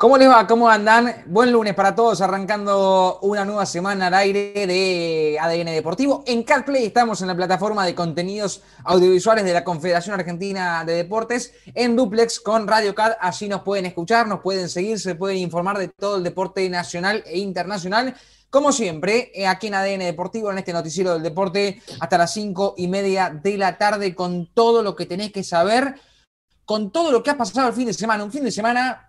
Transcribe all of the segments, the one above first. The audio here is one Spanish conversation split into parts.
¿Cómo les va? ¿Cómo andan? Buen lunes para todos, arrancando una nueva semana al aire de ADN Deportivo. En CarPlay estamos en la plataforma de contenidos audiovisuales de la Confederación Argentina de Deportes, en duplex con Radio CAD. así nos pueden escuchar, nos pueden seguir, se pueden informar de todo el deporte nacional e internacional. Como siempre, eh, aquí en ADN Deportivo, en este noticiero del deporte, hasta las cinco y media de la tarde, con todo lo que tenés que saber con todo lo que ha pasado el fin de semana. Un fin de semana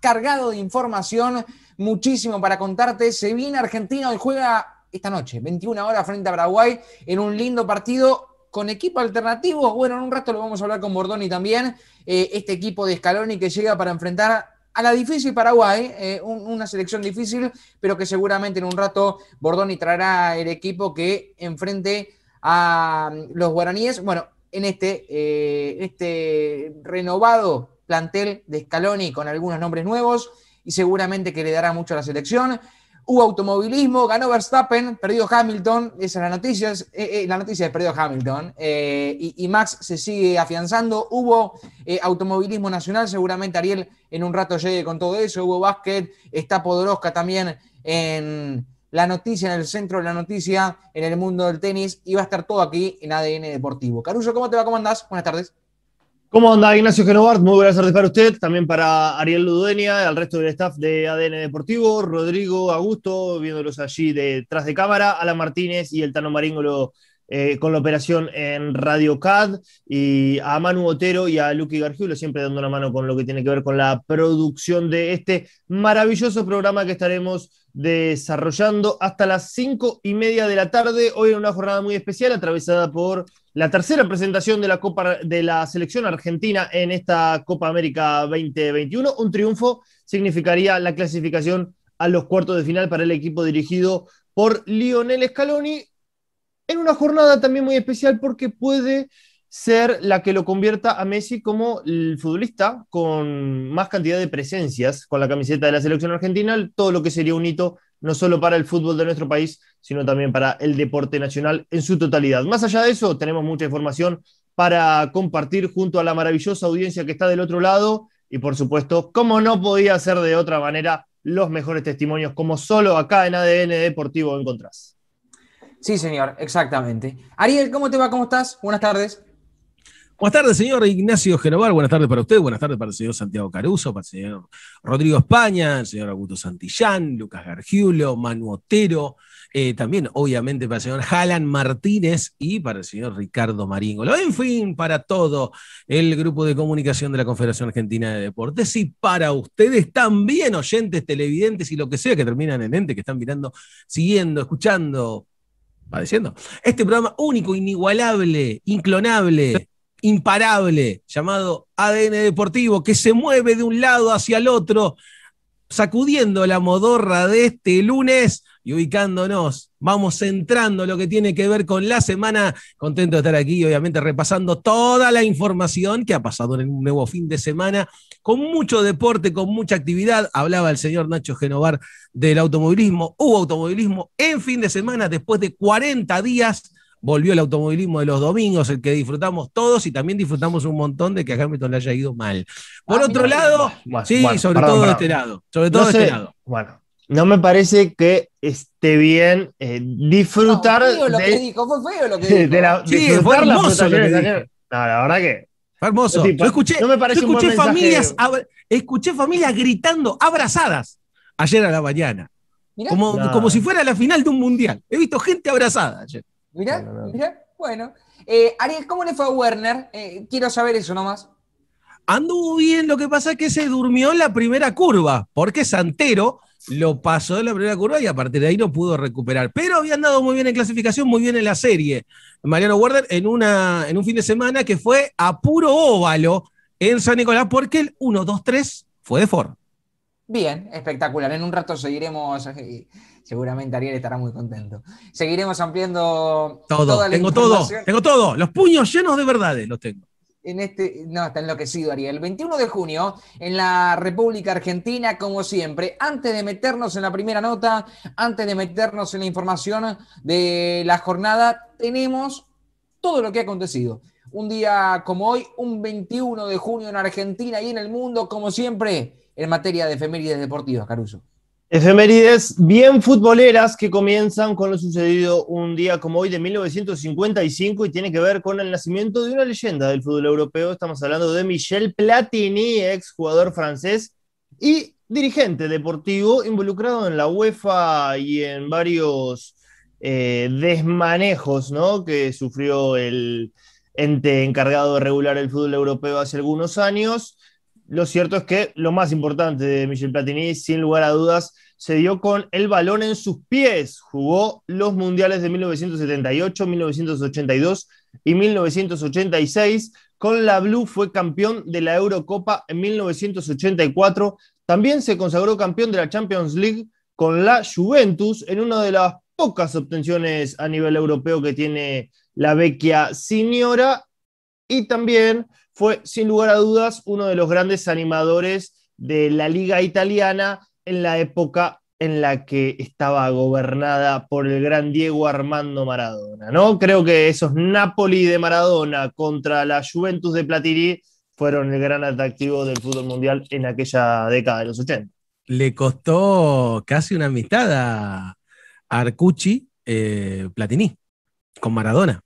cargado de información, muchísimo para contarte. Se viene Argentina hoy juega esta noche, 21 horas frente a Paraguay, en un lindo partido con equipo alternativo. Bueno, en un rato lo vamos a hablar con Bordoni también. Eh, este equipo de Scaloni que llega para enfrentar a la difícil Paraguay, eh, una selección difícil, pero que seguramente en un rato Bordoni traerá el equipo que enfrente a los guaraníes. Bueno, en este, eh, este renovado plantel de Scaloni con algunos nombres nuevos y seguramente que le dará mucho a la selección. Hubo automovilismo, ganó Verstappen, perdió Hamilton, esa es la noticia, eh, eh, la noticia es perdió Hamilton, y, y, Max se sigue afianzando, hubo automovilismo nacional, seguramente Ariel en un rato llegue con todo eso, hubo básquet, está Podoroska también en, la noticia, en el centro de la noticia, en el mundo del tenis, y va a estar todo aquí en ADN Deportivo. Carullo, ¿cómo te va? ¿Cómo andás? Buenas tardes. ¿Cómo anda Ignacio Genovart? Muy buenas tardes para usted, también para Ariel Ludueña, al resto del staff de ADN Deportivo, Rodrigo Augusto, viéndolos allí detrás de cámara, Alan Martínez y el Tano Maríngolo eh, con la operación en Radio CAD y a Manu Otero y a Luqui Gargiulo, siempre dando una mano con lo que tiene que ver con la producción de este maravilloso programa que estaremos desarrollando hasta las cinco y media de la tarde. Hoy en una jornada muy especial, atravesada por la tercera presentación de la Copa de la selección argentina en esta Copa América 2021. Un triunfo significaría la clasificación a los cuartos de final para el equipo dirigido por Lionel Scaloni, en una jornada también muy especial porque puede ser la que lo convierta a Messi como el futbolista con más cantidad de presencias con la camiseta de la selección argentina, todo lo que sería un hito no solo para el fútbol de nuestro país, sino también para el deporte nacional en su totalidad. Más allá de eso, tenemos mucha información para compartir junto a la maravillosa audiencia que está del otro lado y por supuesto, como no podía ser de otra manera, los mejores testimonios como solo acá en ADN Deportivo encontrás. Sí, señor, exactamente. Ariel, ¿cómo te va? ¿Cómo estás? Buenas tardes. Buenas tardes, señor Ignacio Genovar, Buenas tardes para usted. Buenas tardes para el señor Santiago Caruso, para el señor Rodrigo España, el señor Augusto Santillán, Lucas Gargiulo, Manu Otero. Eh, también, obviamente, para el señor Jalan Martínez y para el señor Ricardo Maríngolo. En fin, para todo el grupo de comunicación de la Confederación Argentina de Deportes y para ustedes también, oyentes, televidentes y lo que sea que terminan en ente, que están mirando, siguiendo, escuchando, padeciendo. Este programa único, inigualable, inclonable, imparable, llamado ADN Deportivo, que se mueve de un lado hacia el otro, sacudiendo la modorra de este lunes y ubicándonos, vamos entrando lo que tiene que ver con la semana. Contento de estar aquí, obviamente repasando toda la información que ha pasado en un nuevo fin de semana, con mucho deporte, con mucha actividad. Hablaba el señor Nacho Genovar del automovilismo. Hubo automovilismo en fin de semana, después de 40 días volvió el automovilismo de los domingos, el que disfrutamos todos y también disfrutamos un montón de que a Hamilton le haya ido mal. Por otro lado, sí, sobre todo de este lado, sobre todo este lado. Bueno, no me parece que esté bien eh, disfrutar. fue feo lo que dijo, lo que sí, fue hermoso la verdad que. hermoso. escuché, no me escuché familias, escuché familias gritando, abrazadas, ayer a la mañana. Como, como si fuera la final de un mundial. He visto gente abrazada ayer. Mirá, mirá, bueno. Eh, Ariel, ¿cómo le fue a Werner? Eh, quiero saber eso nomás. Anduvo bien, lo que pasa es que se durmió en la primera curva, porque Santero lo pasó de la primera curva y a partir de ahí no pudo recuperar. Pero había andado muy bien en clasificación, muy bien en la serie. Mariano Werder en, una, en un fin de semana que fue a puro óvalo en San Nicolás porque el 1-2-3 fue de Ford. Bien, espectacular. En un rato seguiremos, eh, seguramente Ariel estará muy contento. Seguiremos ampliando todo. tengo todo, tengo todo. Los puños llenos de verdades los tengo en este. No, está enloquecido, Ariel. El 21 de junio, en la República Argentina, como siempre, antes de meternos en la primera nota, antes de meternos en la información de la jornada, tenemos todo lo que ha acontecido. Un día como hoy, un 21 de junio en Argentina y en el mundo, como siempre, en materia de efemérides deportivas, Caruso. Efemérides bien futboleras que comienzan con lo sucedido un día como hoy de 1955 y tiene que ver con el nacimiento de una leyenda del fútbol europeo. Estamos hablando de Michel Platini, ex jugador francés y dirigente deportivo involucrado en la UEFA y en varios eh, desmanejos que sufrió el ente encargado de regular el fútbol europeo hace algunos años lo cierto es que lo más importante de Michel Platini, sin lugar a dudas, se dio con el balón en sus pies. Jugó los mundiales de 1978, 1982 y 1986. Con la Blue fue campeón de la Eurocopa en 1984. También se consagró campeón de la Champions League con la Juventus en una de las pocas obtenciones a nivel europeo que tiene la vecchia Signora. Y también fue sin lugar a dudas uno de los grandes animadores de la liga italiana en la época en la que estaba gobernada por el gran Diego Armando Maradona, ¿no? Creo que esos Napoli de Maradona contra la Juventus de Platini fueron el gran atractivo del fútbol mundial en aquella década de los 80. Le costó casi una amistad a Arcucci eh, Platini con Maradona.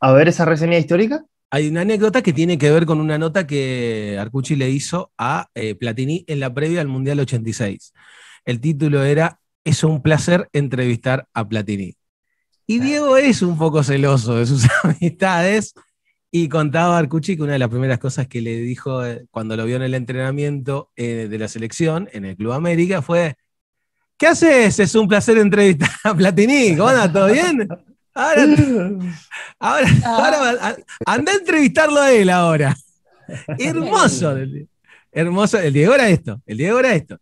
A ver esa reseña histórica. Hay una anécdota que tiene que ver con una nota que Arcucci le hizo a eh, Platini en la previa al Mundial 86. El título era Es un placer entrevistar a Platini. Y Diego es un poco celoso de sus amistades y contaba Arcucci que una de las primeras cosas que le dijo eh, cuando lo vio en el entrenamiento eh, de la selección en el Club América fue, ¿qué haces? Es un placer entrevistar a Platini, ¿cómo anda? ¿Todo bien? Ahora, ah. anda a entrevistarlo a él ahora. Hermoso. Hermoso. El Diego era esto. El Diego era esto.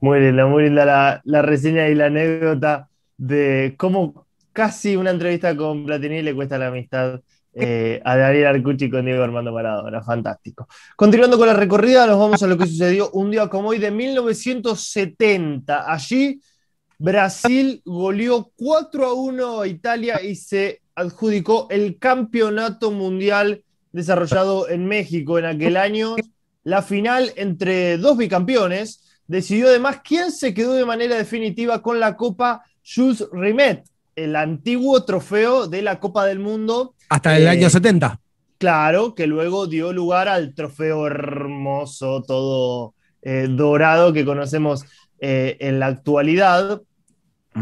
Muy linda, muy linda la, reseña y la anécdota de cómo casi una entrevista con Platini le cuesta la amistad eh, a Daniel Arcucci con Diego Armando Maradona. Fantástico. Continuando con la recorrida, nos vamos a lo que sucedió un día como hoy de 1970. Allí Brasil goleó 4 a 1 a Italia y se adjudicó el campeonato mundial desarrollado en México en aquel año. La final entre dos bicampeones decidió además quién se quedó de manera definitiva con la Copa Jules Rimet, el antiguo trofeo de la Copa del Mundo. Hasta el eh, año 70. Claro, que luego dio lugar al trofeo hermoso, todo eh, dorado que conocemos eh, en la actualidad.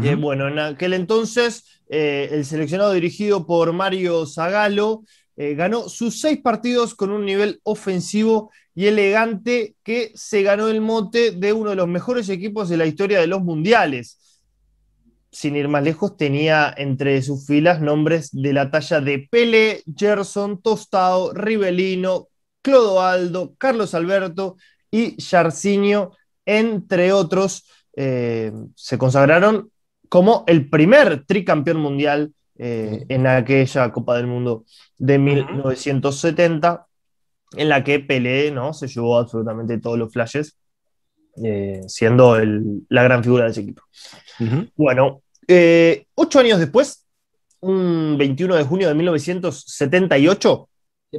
Eh, bueno, en aquel entonces eh, el seleccionado dirigido por Mario Zagallo ganó sus seis partidos con un nivel ofensivo y elegante que se ganó el mote de uno de los mejores equipos de la historia de los mundiales. Sin ir más lejos, tenía entre sus filas nombres de la talla de Pele, Gerson, Tostado, Rivelino, Clodoaldo, Carlos Alberto y Yarcinio entre otros, eh, se consagraron como el primer tricampeón mundial eh, en aquella Copa del Mundo de 1970, en la que Pelé ¿no? se llevó absolutamente todos los flashes, eh, siendo la gran figura de ese equipo. Bueno, ocho años después, un 21 de junio de 1978,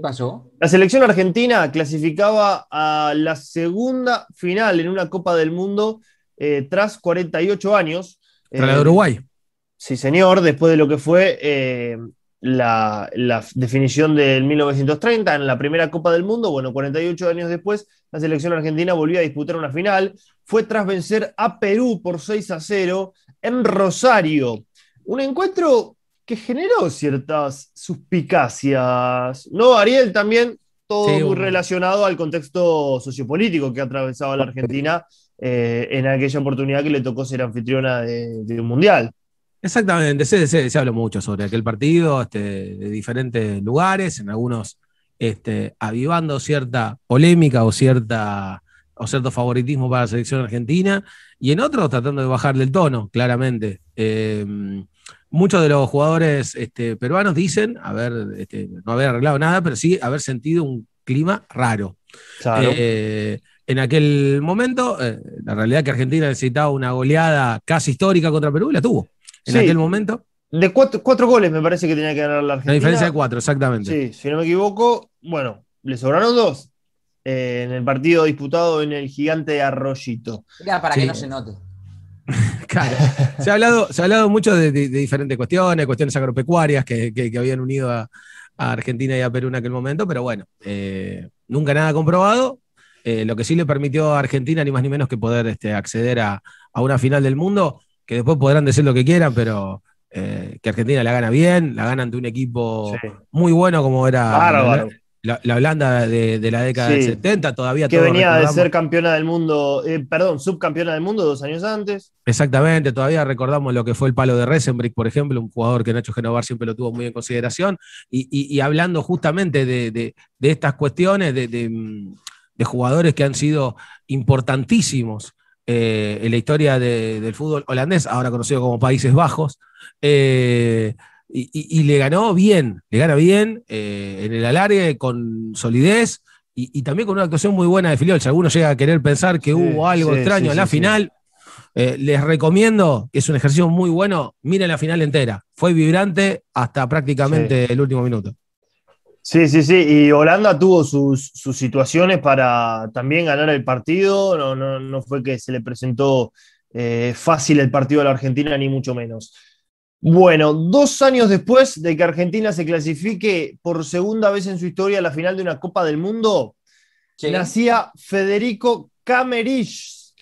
pasó? La selección argentina clasificaba a la segunda final en una Copa del Mundo eh, tras 48 años. Tras la de eh, Uruguay. Sí, señor, después de lo que fue eh, la, la, definición del 1930 en la primera Copa del Mundo. Bueno, 48 años después, la selección argentina volvió a disputar una final. Fue tras vencer a Perú por 6 a 0 en Rosario. Un encuentro que generó ciertas suspicacias. ¿No, Ariel? También todo muy relacionado al contexto sociopolítico que ha atravesado la Argentina eh, en aquella oportunidad que le tocó ser anfitriona de, un mundial. Exactamente, se, se, se, habló mucho sobre aquel partido, este, de diferentes lugares, en algunos este, avivando cierta polémica o, cierta, o cierto favoritismo para la selección argentina, y en otros tratando de bajarle el tono, claramente. Eh, muchos de los jugadores este, peruanos dicen haber, este, no haber arreglado nada, pero sí haber sentido un clima raro. Eh, en aquel momento, eh, la realidad es que Argentina necesitaba una goleada casi histórica contra Perú y la tuvo. En aquel momento. De cuatro, goles me parece que tenía que ganar la Argentina. La diferencia de cuatro, exactamente. Sí, si no me equivoco, bueno, le sobraron dos eh, en el partido disputado en el gigante Arroyito. Ya para que no se note. claro. Se ha hablado, se hablado mucho de, diferentes cuestiones, cuestiones agropecuarias que, habían unido a, Argentina y a Perú en aquel momento, pero bueno, eh, nunca nada comprobado. Eh, lo que sí le permitió a Argentina, ni más ni menos que poder este, acceder a, una final del mundo, que después podrán decir lo que quieran, pero eh, que Argentina la gana bien, la gana ante un equipo muy bueno como era. La, Holanda de, la década del 70 todavía. Que venía de ser campeona del mundo, eh, perdón, subcampeona del mundo dos años antes. Exactamente, todavía recordamos lo que fue el palo de Resenbrick, por ejemplo, un jugador que Nacho Genovar siempre lo tuvo muy en consideración. Y, hablando justamente de, estas cuestiones, mm, de jugadores que han sido importantísimos eh, en la historia del fútbol holandés, ahora conocido como Países Bajos. Eh, y, le ganó bien, le gana bien, eh, en el alargue con solidez y, también con una actuación muy buena de Filiol. Si alguno llega a querer pensar que hubo algo extraño en la final, eh, les recomiendo, que es un ejercicio muy bueno, miren la final entera. Fue vibrante hasta prácticamente el último minuto. Sí, sí, sí. Y Holanda tuvo sus, situaciones para también ganar el partido. No, fue que se le presentó eh, fácil el partido a la Argentina, ni mucho menos. Bueno, dos años después de que Argentina se clasifique por segunda vez en su historia a la final de una Copa del Mundo, nacía Federico Camerich,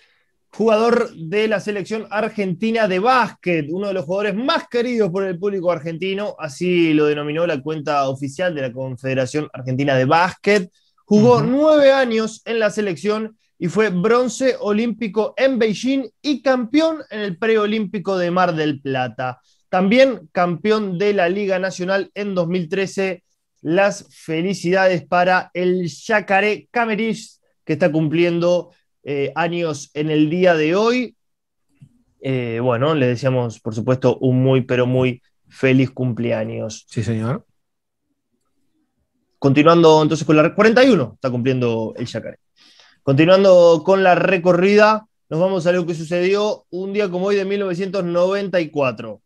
jugador de la selección argentina de básquet, uno de los jugadores más queridos por el público argentino, así lo denominó la cuenta oficial de la Confederación Argentina de Básquet. Jugó nueve años en la selección y fue bronce olímpico en Beijing y campeón en el preolímpico de Mar del Plata. También campeón de la Liga Nacional en 2013. Las felicidades para el Yacaré Cameris, que está cumpliendo eh, años en el día de hoy. Eh, bueno, le deseamos, por supuesto, un muy, pero muy feliz cumpleaños. Sí, señor. Continuando entonces con la 41, está cumpliendo el Yacaré. Continuando con la recorrida, nos vamos a lo que sucedió un día como hoy de 1994.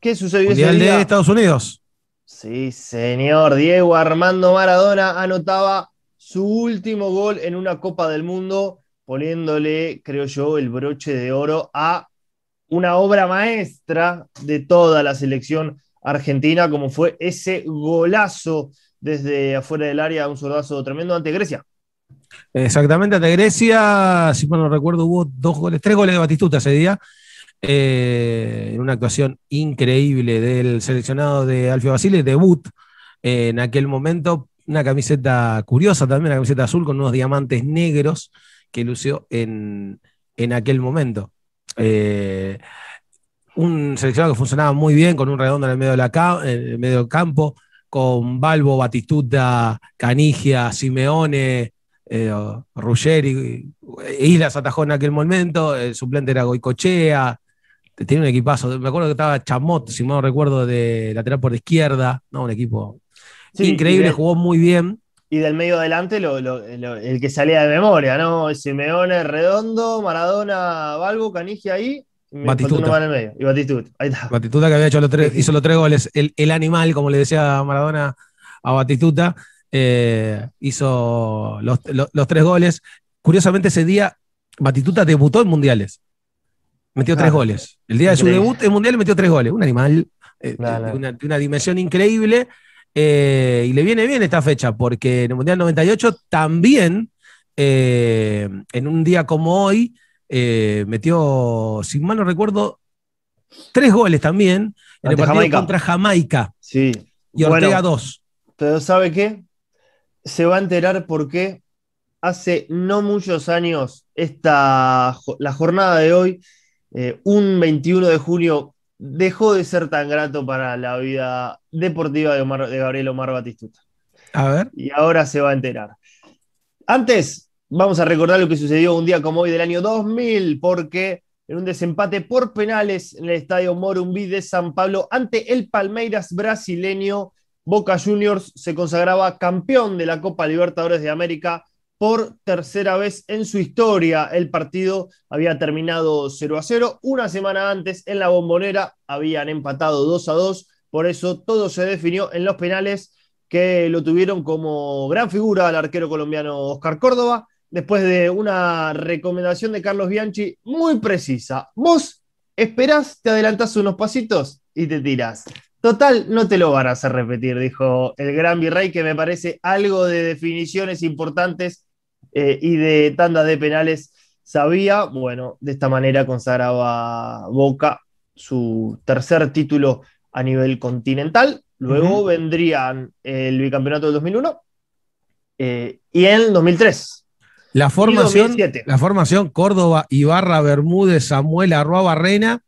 ¿Qué sucedió ese día? de Estados Unidos. Sí, señor. Diego Armando Maradona anotaba su último gol en una Copa del Mundo, poniéndole, creo yo, el broche de oro a una obra maestra de toda la selección argentina, como fue ese golazo desde afuera del área, un soldazo tremendo ante Grecia. Exactamente, ante Grecia, si mal no recuerdo, hubo dos goles, tres goles de Batistuta ese día. Eh, en una actuación increíble del seleccionado de Alfio Basile, debut en aquel momento, una camiseta curiosa también, una camiseta azul con unos diamantes negros que lució en, aquel momento. Eh, un seleccionado que funcionaba muy bien, con un redondo en el medio, del campo, con Balbo, Batistuta, Canigia, Simeone, eh, Ruggeri, Islas atajó en aquel momento, el suplente era Goicochea, tiene un equipazo. Me acuerdo que estaba Chamot, si no recuerdo, de lateral por izquierda, ¿no? Un equipo increíble, jugó muy bien. Y del medio adelante, el que salía de memoria, ¿no? Simeone Redondo, Maradona Balbo, Canigia ahí. Y Batistuta, que había hecho los tres, hizo los tres goles. El, animal, como le decía Maradona a Batistuta, eh, hizo los, tres goles. Curiosamente, ese día Batistuta debutó en mundiales. Metió tres goles. El día de su debut en Mundial metió tres goles. Un animal eh, de, una, dimensión increíble. Eh, y le viene bien esta fecha, porque en el Mundial 98 también, eh, en un día como hoy, metió, si mal no recuerdo, tres goles también en el partido contra Jamaica. Sí. Y Ortega dos. Pero ¿sabe qué? Se va a enterar porque hace no muchos años esta, la jornada de hoy eh, un 21 de junio dejó de ser tan grato para la vida deportiva de, Gabriel Omar Batistuta. A ver. Y ahora se va a enterar. Antes, vamos a recordar lo que sucedió un día como hoy del año 2000, porque en un desempate por penales en el estadio Morumbí de San Pablo ante el Palmeiras brasileño, Boca Juniors se consagraba campeón de la Copa Libertadores de América por tercera vez en su historia. El partido había terminado 0 a 0. Una semana antes, en la bombonera, habían empatado 2 a 2. Por eso todo se definió en los penales que lo tuvieron como gran figura al arquero colombiano Oscar Córdoba, después de una recomendación de Carlos Bianchi muy precisa. Vos esperás, te adelantás unos pasitos y te tirás. Total, no te lo van a hacer repetir, dijo el gran virrey, que me parece algo de definiciones importantes eh, y de tandas de penales sabía. Bueno, de esta manera consagraba Boca su tercer título a nivel continental. Luego vendrían el bicampeonato del 2001 eh, y el 2003. La formación, la formación Córdoba, Ibarra, Bermúdez, Samuel, Arroa Barrena,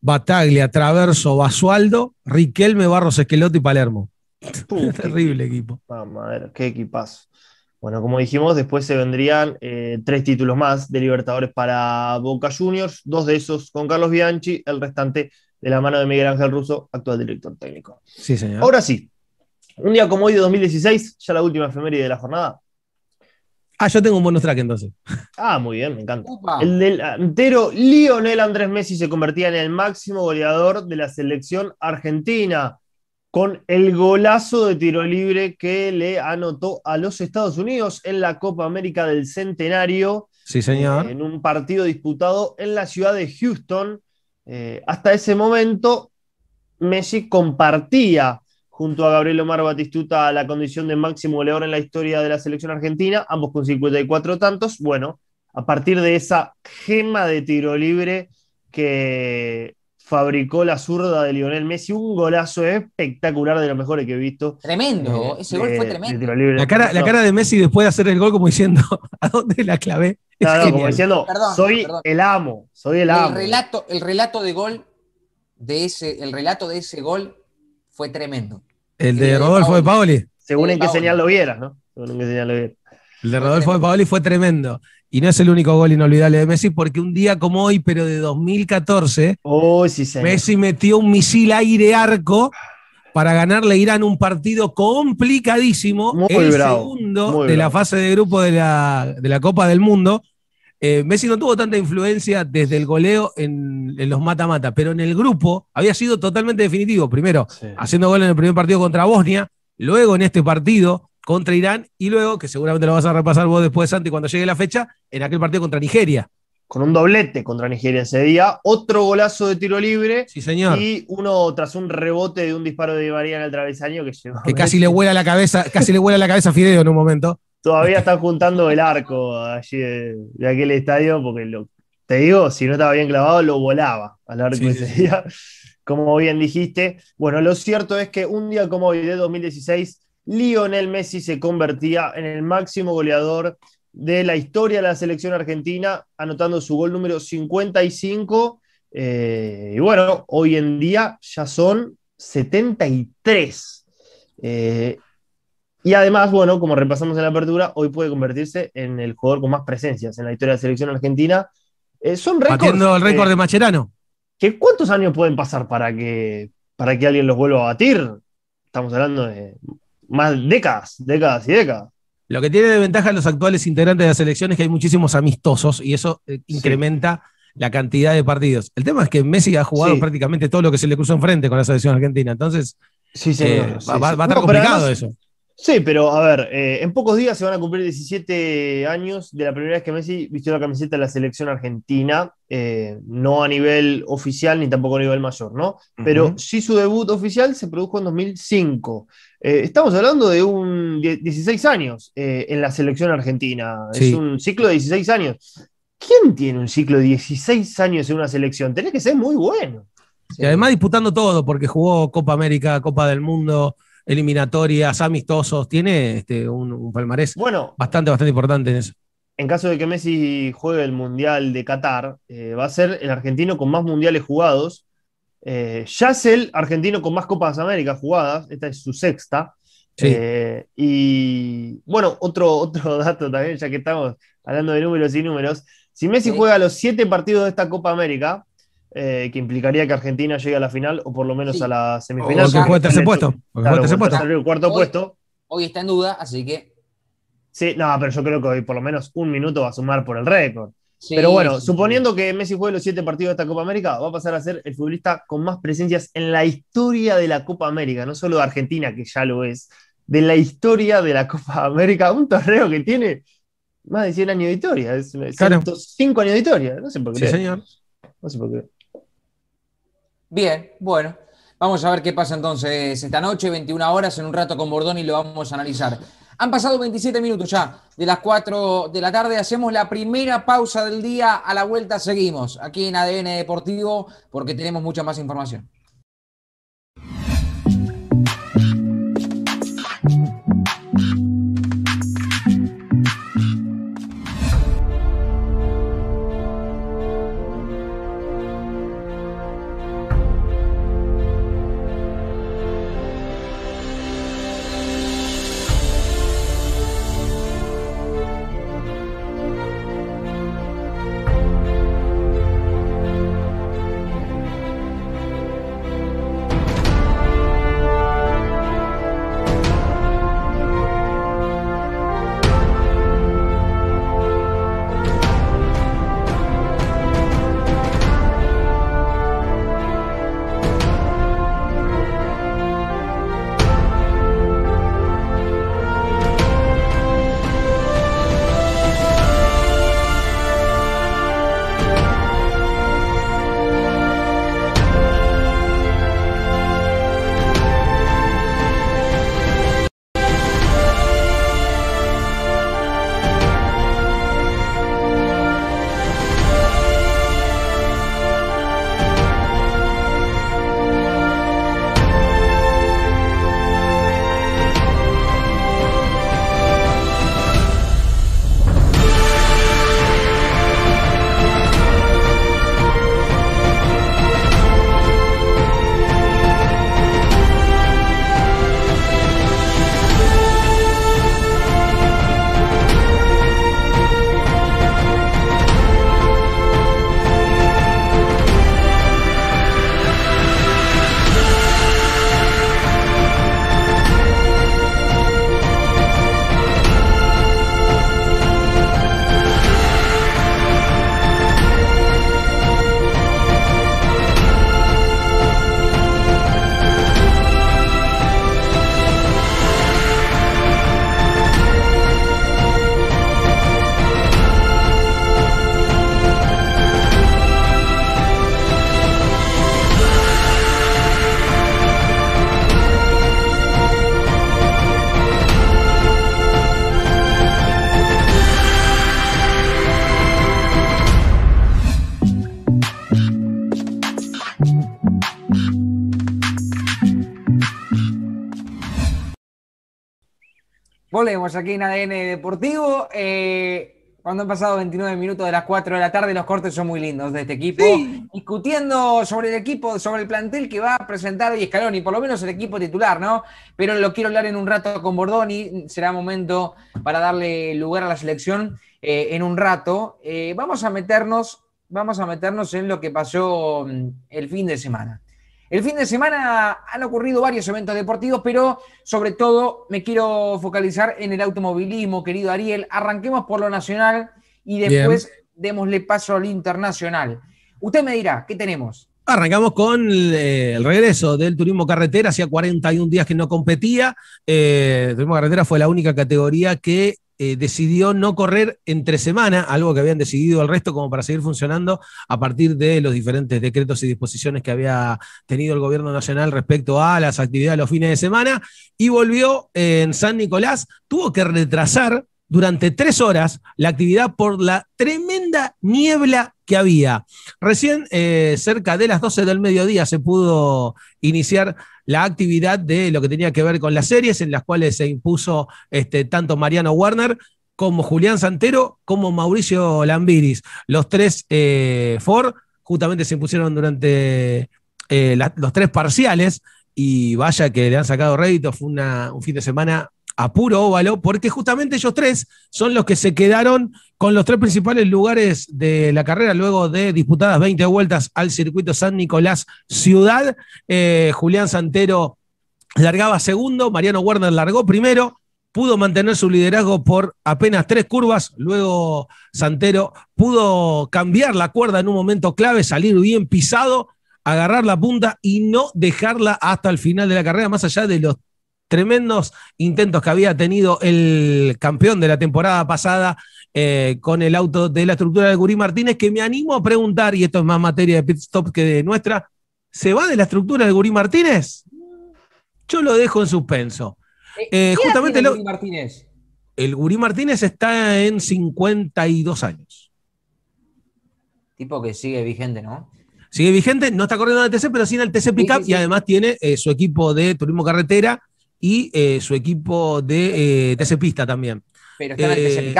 Bataglia, Traverso, Basualdo, Riquelme, Barros Esqueloto y Palermo. Terrible equipo. qué equipazo. Bueno, como dijimos, después se vendrían eh, tres títulos más de Libertadores para Boca Juniors, dos de esos con Carlos Bianchi, el restante de la mano de Miguel Ángel Russo, actual director técnico. Sí, señor. Ahora sí, un día como hoy de 2016, ya la última efeméride de la jornada. Ah, yo tengo un bonus track entonces. Ah, muy bien, me encanta. El delantero Lionel Andrés Messi se convertía en el máximo goleador de la selección argentina con el golazo de tiro libre que le anotó a los Estados Unidos en la Copa América del Centenario. Sí, señor. Eh, en un partido disputado en la ciudad de Houston. Eh, hasta ese momento, Messi compartía junto a Gabriel Omar Batistuta la condición de máximo goleador en la historia de la selección argentina, ambos con 54 tantos. Bueno, a partir de esa gema de tiro libre que fabricó la zurda de Lionel Messi. Un golazo espectacular de los mejores que he visto. Tremendo, eh, ese gol fue tremendo. La cara, de Messi después de hacer el gol, como diciendo, ¿a dónde la clavé? como diciendo, soy el amo, soy el amo. El relato, el relato de gol de ese, el relato de ese gol fue tremendo. El de, Rodolfo de Paoli. Según en qué señal lo vieras, ¿no? Según en qué señal lo vieras. El de Rodolfo de Paoli fue tremendo. Y no es el único gol inolvidable de Messi, porque un día como hoy, pero de 2014, Messi metió un misil aire-arco para ganarle a Irán un partido complicadísimo, el segundo de la fase de grupo de la, Copa del Mundo. Eh, Messi no tuvo tanta influencia desde el goleo en, los mata-mata, pero en el grupo había sido totalmente definitivo. Primero, haciendo gol en el primer partido contra Bosnia, luego en este partido, contra Irán y luego, que seguramente lo vas a repasar vos después, Santi, cuando llegue la fecha, en aquel partido contra Nigeria. Con un doblete contra Nigeria ese día, otro golazo de tiro libre. Sí, señor. Y uno tras un rebote de un disparo de María en el travesaño que llegó. Que casi le vuela la cabeza, casi le vuela la cabeza a Fideo en un momento. Todavía están juntando el arco allí de, aquel estadio, porque te digo, si no estaba bien clavado, lo volaba al arco ese día como bien dijiste. Bueno, lo cierto es que un día como hoy de 2016 Lionel Messi se convertía en el máximo goleador de la historia de la selección argentina, anotando su gol número 55. Eh, y bueno, hoy en día ya son 73. Eh, y además, bueno, como repasamos en la apertura, hoy puede convertirse en el jugador con más presencias en la historia de la selección argentina. Eh, son récords. Batiendo el récord de Macherano. ¿Qué ¿Cuántos años pueden pasar para que, para que alguien los vuelva a batir? Estamos hablando de más décadas, décadas y décadas. Lo que tiene de ventaja los actuales integrantes de la selección es que hay muchísimos amistosos y eso eh, incrementa la cantidad de partidos. El tema es que Messi ha jugado prácticamente todo lo que se le cruzó enfrente con la selección argentina, entonces sí, eh, va, a estar complicado eso. Sí, pero a ver, eh, en pocos días se van a cumplir 17 años de la primera vez que Messi vistió la camiseta de la selección argentina, eh, no a nivel oficial ni tampoco a nivel mayor, ¿no? Pero sí su debut oficial se produjo en 2005. Eh, estamos hablando de un 16 años en la selección argentina, es un ciclo de 16 años. ¿Quién tiene un ciclo de 16 años en una selección? Tenés que ser muy bueno. Y además disputando todo, porque jugó Copa América, Copa del Mundo, eliminatorias, amistosos, tiene este, un, palmarés bastante, bastante importante en eso. En caso de que Messi juegue el Mundial de Qatar, eh, va a ser el argentino con más mundiales jugados. Eh, ya es el argentino con más Copas Américas jugadas, esta es su sexta. Eh, y bueno, otro, otro dato también, ya que estamos hablando de números y números. Si Messi juega los siete partidos de esta Copa América, eh, que implicaría que Argentina llegue a la final o por lo menos a la semifinal. O que juegue tercer puesto. El cuarto hoy, puesto. Hoy está en duda, así que. Sí, no, pero yo creo que hoy por lo menos un minuto va a sumar por el récord. pero bueno, suponiendo que Messi juegue los siete partidos de esta Copa América, va a pasar a ser el futbolista con más presencias en la historia de la Copa América, no solo de Argentina, que ya lo es, de la historia de la Copa América, un torneo que tiene más de 100 años de historia, es, años de historia, no sé por qué. Sí, señor. No sé por qué. Bien, bueno. Vamos a ver qué pasa entonces esta noche, 21 horas, en un rato con Bordón y lo vamos a analizar. Han pasado 27 minutos ya de las 4 de la tarde. Hacemos la primera pausa del día. A la vuelta seguimos aquí en ADN Deportivo porque tenemos mucha más información. aquí en ADN Deportivo. Eh, cuando han pasado 29 minutos de las 4 de la tarde, los cortes son muy lindos de este equipo. Discutiendo sobre el equipo, sobre el plantel que va a presentar escalón y por lo menos el equipo titular, ¿no? Pero lo quiero hablar en un rato con Bordoni. Será momento para darle lugar a la selección eh, en un rato. Eh, vamos a meternos, vamos a meternos en lo que pasó mm, el fin de semana. El fin de semana han ocurrido varios eventos deportivos, pero sobre todo me quiero focalizar en el automovilismo, querido Ariel. Arranquemos por lo nacional y después démosle paso al internacional. Usted me dirá, ¿qué tenemos? Arrancamos con eh, el, regreso del turismo carretera, hacía 41 días que no competía. el eh, turismo carretera fue la única categoría que eh, decidió no correr entre semana, algo que habían decidido el resto como para seguir funcionando a partir de los diferentes decretos y disposiciones que había tenido el gobierno nacional respecto a las actividades de los fines de semana, y volvió eh, en San Nicolás, tuvo que retrasar durante tres horas la actividad por la tremenda niebla que había. Recién eh, cerca de las 12 del mediodía se pudo iniciar la actividad de lo que tenía que ver con las series en las cuales se impuso este, tanto Mariano Warner como Julián Santero, como Mauricio Lambiris. Los tres eh, Ford justamente se impusieron durante eh, los tres parciales y vaya que le han sacado rédito, fue un fin de semana a puro óvalo, porque justamente ellos tres son los que se quedaron con los tres principales lugares de la carrera luego de disputadas 20 vueltas al circuito San Nicolás Ciudad. Eh, Julián Santero largaba segundo, Mariano Werner largó primero, pudo mantener su liderazgo por apenas tres curvas, luego Santero pudo cambiar la cuerda en un momento clave, salir bien pisado, agarrar la punta y no dejarla hasta el final de la carrera, más allá de los tremendos intentos que había tenido el campeón de la temporada pasada eh, con el auto de la estructura de Gurí Martínez, que me animo a preguntar, y esto es más materia de pit stop que de nuestra, ¿se va de la estructura de Gurí Martínez? Yo lo dejo en suspenso. Eh, eh, justamente el Gurí Martínez? El Gurí Martínez está en 52 años. Tipo que sigue vigente, ¿no? Sigue vigente, no está corriendo en el TC, pero sí en el TC Pickup y además tiene su equipo de turismo carretera y eh, su equipo de eh, Pista también. Pero está en el TC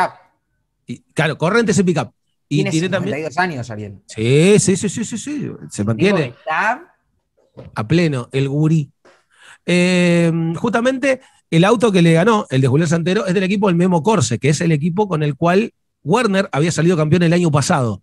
eh, claro, corre en TC Pickup. Y tiene, años, Ariel. Sí, sí, sí, sí, sí, se mantiene. A pleno, el gurí. Em, justamente el auto que le ganó, el de Julián Santero, es del equipo del Memo Corse, que es el equipo con el cual Werner había salido campeón el año pasado.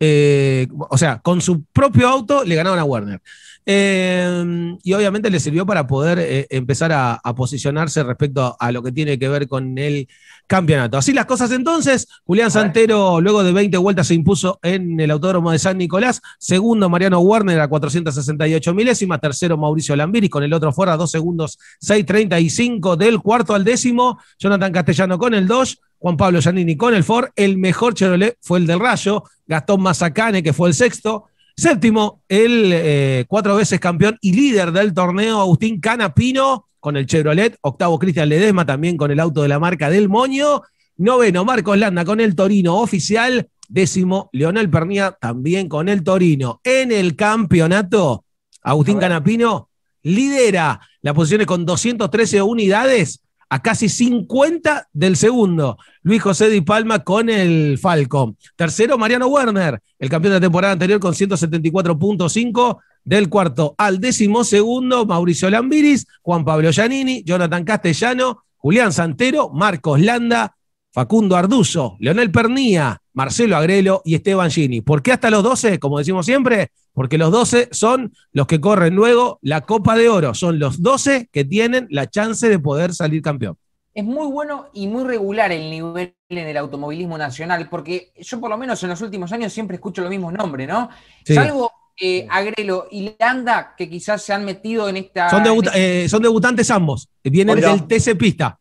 Eh, o sea, con su propio auto le ganaron a Werner. Em, y obviamente le sirvió para poder eh, empezar a, posicionarse respecto a, lo que tiene que ver con el campeonato. Así las cosas entonces, Julián Santero luego de 20 vueltas se impuso en el Autódromo de San Nicolás, segundo Mariano Warner a 468 milésimas, tercero Mauricio Lambiri con el otro fuera, 2 segundos 6.35 del cuarto al décimo, Jonathan Castellano con el dos, Juan Pablo Giannini con el Ford, el mejor Chevrolet fue el del Rayo, Gastón Mazacane que fue el sexto, Séptimo, el eh, cuatro veces campeón y líder del torneo, Agustín Canapino, con el Chevrolet. Octavo, Cristian Ledesma, también con el auto de la marca del Moño. Noveno, Marcos Landa con el Torino oficial. Décimo, Leonel Pernia, también con el Torino. En el campeonato, Agustín Canapino lidera las posiciones con 213 unidades a casi 50 del segundo, Luis José Di Palma con el Falco. Tercero, Mariano Werner, el campeón de la temporada anterior con 174.5 del cuarto al décimo segundo, Mauricio Lambiris, Juan Pablo Giannini, Jonathan Castellano, Julián Santero, Marcos Landa, Facundo Arduzo, Leonel Pernía, Marcelo Agrelo y Esteban Gini. ¿Por qué hasta los 12? Como decimos siempre, porque los 12 son los que corren luego la Copa de Oro. Son los 12 que tienen la chance de poder salir campeón. Es muy bueno y muy regular el nivel en el automovilismo nacional, porque yo por lo menos en los últimos años siempre escucho los mismos nombres, ¿no? Salvo eh, Agrelo y Landa, que quizás se han metido en esta... Son, eh, son debutantes ambos, vienen del TC Pista.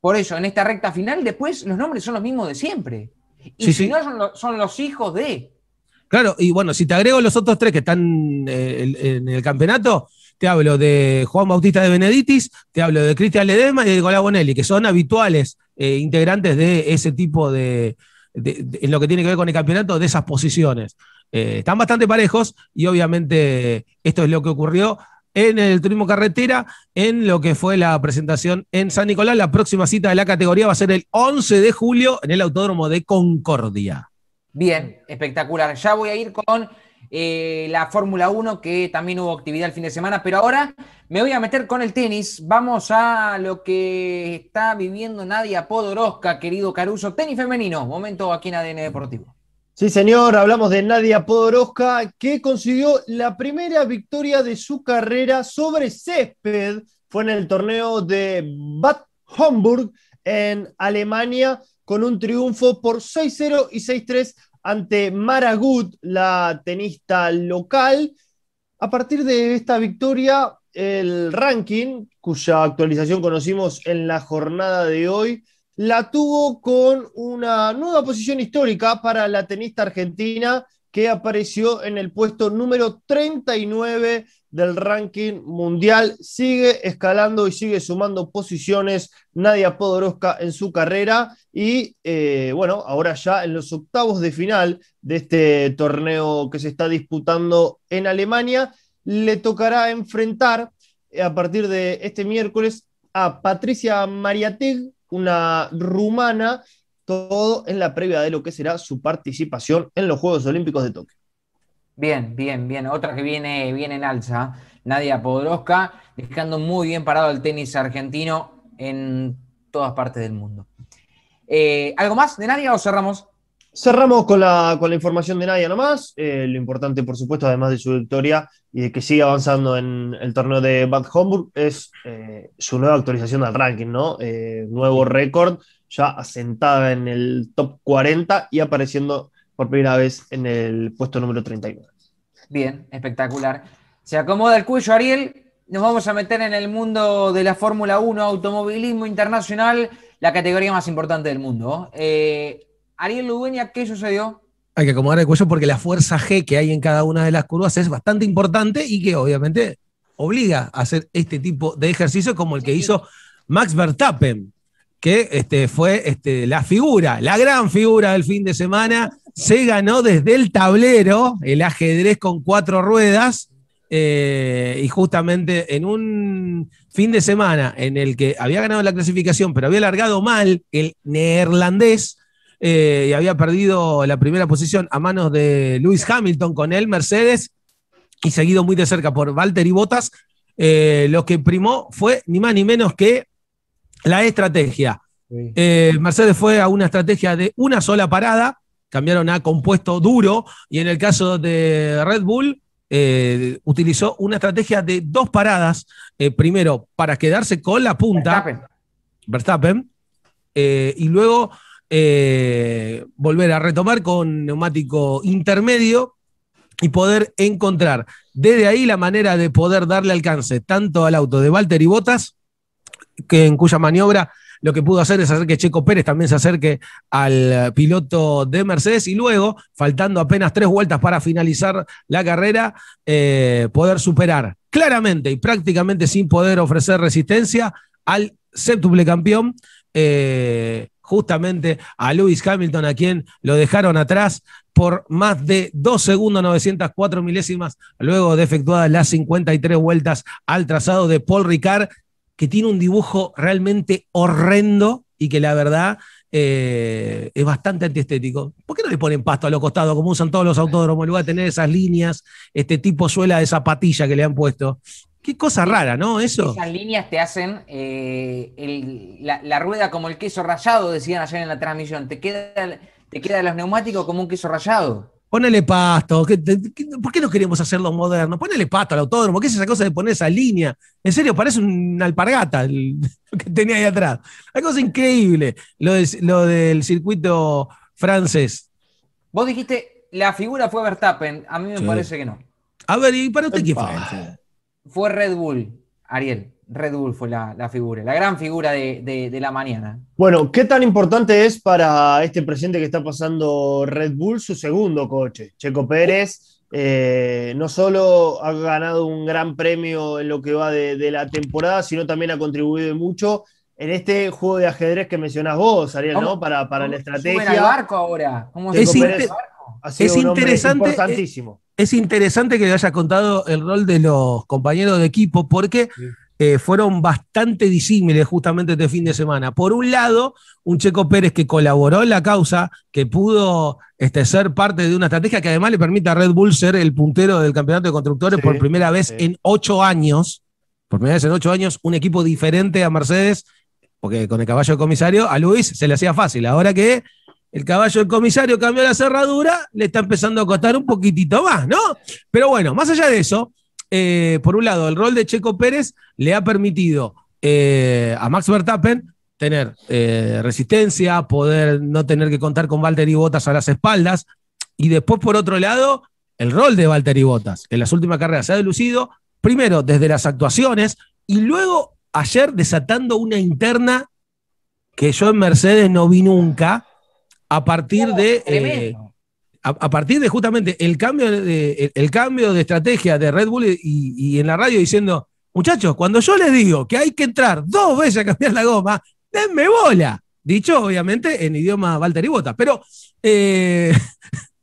Por eso, en esta recta final, después los nombres son los mismos de siempre. Y si no, son los, hijos de. Claro, y bueno, si te agrego los otros tres que están eh, en el campeonato, te hablo de Juan Bautista de Beneditis, te hablo de Cristian Ledema y de Nicolás Bonelli, que son habituales eh, integrantes de ese tipo de, en lo que tiene que ver con el campeonato, de esas posiciones. Eh, están bastante parejos y obviamente esto es lo que ocurrió en el turismo carretera, en lo que fue la presentación en San Nicolás. La próxima cita de la categoría va a ser el 11 de julio en el Autódromo de Concordia. Bien, espectacular. Ya voy a ir con eh, la Fórmula 1, que también hubo actividad el fin de semana, pero ahora me voy a meter con el tenis. Vamos a lo que está viviendo Nadia Podoroska, querido Caruso. Tenis femenino, momento aquí en ADN Deportivo. Sí, señor, hablamos de Nadia Podoroska, que consiguió la primera victoria de su carrera sobre césped. Fue en el torneo de Bad Homburg en Alemania, con un triunfo por 6-0 y 6-3 ante Maragut, la tenista local. A partir de esta victoria, el ranking, cuya actualización conocimos en la jornada de hoy, la tuvo con una nueva posición histórica para la tenista argentina que apareció en el puesto número 39 del ranking mundial. Sigue escalando y sigue sumando posiciones Nadia Podoroska en su carrera. Y eh, bueno, ahora ya en los octavos de final de este torneo que se está disputando en Alemania, le tocará enfrentar eh, a partir de este miércoles a Patricia Mariatig una rumana, todo en la previa de lo que será su participación en los Juegos Olímpicos de Tokio. Bien, bien, bien. Otra que viene, viene en alza, Nadia Podoroska, dejando muy bien parado el tenis argentino en todas partes del mundo. Eh, ¿Algo más de Nadia o cerramos? Cerramos con la, con la información de Nadia nomás. Eh, lo importante, por supuesto, además de su victoria y de que sigue avanzando en el torneo de Bad Homburg, es eh, su nueva actualización al ranking, ¿no? Eh, nuevo récord, ya asentada en el top 40 y apareciendo por primera vez en el puesto número 39. Bien, espectacular. Se acomoda el cuello, Ariel. Nos vamos a meter en el mundo de la Fórmula 1, automovilismo internacional, la categoría más importante del mundo. Eh, Ariel Ludueña, ¿qué sucedió? Hay que acomodar el cuello porque la fuerza G que hay en cada una de las curvas es bastante importante y que obviamente obliga a hacer este tipo de ejercicio como el que hizo Max Verstappen, que este, fue este, la figura, la gran figura del fin de semana. Se ganó desde el tablero el ajedrez con cuatro ruedas. Eh, y justamente en un fin de semana en el que había ganado la clasificación, pero había largado mal el neerlandés, eh, y había perdido la primera posición a manos de Lewis Hamilton con el Mercedes, y seguido muy de cerca por Valtteri Bottas, eh, lo que primó fue ni más ni menos que la estrategia. Eh, Mercedes fue a una estrategia de una sola parada, cambiaron a compuesto duro, y en el caso de Red Bull, eh, utilizó una estrategia de dos paradas. primero, para quedarse con la punta, Verstappen, y luego eh, volver a retomar con neumático intermedio y poder encontrar desde ahí la manera de poder darle alcance tanto al auto de Walter y Botas, que en cuya maniobra lo que pudo hacer es hacer que Checo Pérez también se acerque al piloto de Mercedes y luego, faltando apenas tres vueltas para finalizar la carrera, eh, poder superar claramente y prácticamente sin poder ofrecer resistencia al séptuple campeón. Eh, justamente a Lewis Hamilton, a quien lo dejaron atrás por más de 2 segundos 904 milésimas, luego de efectuadas las 53 vueltas al trazado de Paul Ricard, que tiene un dibujo realmente horrendo y que la verdad eh, es bastante antiestético. ¿Por qué no le ponen pasto a los costados como usan todos los autódromos? En lugar de tener esas líneas, este tipo suela de zapatilla que le han puesto. Qué cosa rara, ¿no? Eso. Esas líneas te hacen eh, la, rueda como el queso rayado, decían ayer en la transmisión. Te queda, te queda los neumáticos como un queso rayado. Ponele pasto. por qué no queremos hacerlo moderno? Ponele pasto al autódromo. ¿Qué es esa cosa de poner esa línea? En serio, parece una alpargata lo que tenía ahí atrás. Una cosa increíble, lo, del circuito francés. Vos dijiste, la figura fue Verstappen. A mí me parece que no. A ver, ¿y para usted qué fue? Fue Red Bull, Ariel. Red Bull fue la figura, la gran figura de, la mañana. Bueno, ¿qué tan importante es para este presente que está pasando Red Bull su segundo coche? Checo Pérez eh, no solo ha ganado un gran premio en lo que va de, la temporada, sino también ha contribuido mucho en este juego de ajedrez que mencionás vos, Ariel, ¿no? Para, la estrategia. Al barco ahora. ¿Cómo es es interesante, Es, interesante que le hayas contado el rol de los compañeros de equipo, porque... Eh, fueron bastante disímiles justamente este fin de semana. Por un lado, un Checo Pérez que colaboró en la causa, que pudo este, ser parte de una estrategia que además le permite a Red Bull ser el puntero del campeonato de constructores por primera vez en ocho años. Por primera vez en ocho años, un equipo diferente a Mercedes, porque con el caballo de comisario a Luis se le hacía fácil. Ahora que el caballo del comisario cambió la cerradura, le está empezando a costar un poquitito más, ¿no? Pero bueno, más allá de eso, eh, por un lado, el rol de Checo Pérez le ha permitido eh, a Max Verstappen tener eh, resistencia, poder no tener que contar con Valtteri Bottas a las espaldas. Y después, por otro lado, el rol de Valtteri Bottas, que en las últimas carreras se ha delucido, primero desde las actuaciones y luego ayer desatando una interna que yo en Mercedes no vi nunca, a partir de a, partir de justamente el cambio de, el, cambio de estrategia de Red Bull y, en la radio diciendo, muchachos, cuando yo les digo que hay que entrar dos veces a cambiar la goma, denme bola. Dicho, obviamente, en idioma y Bota. Pero eh,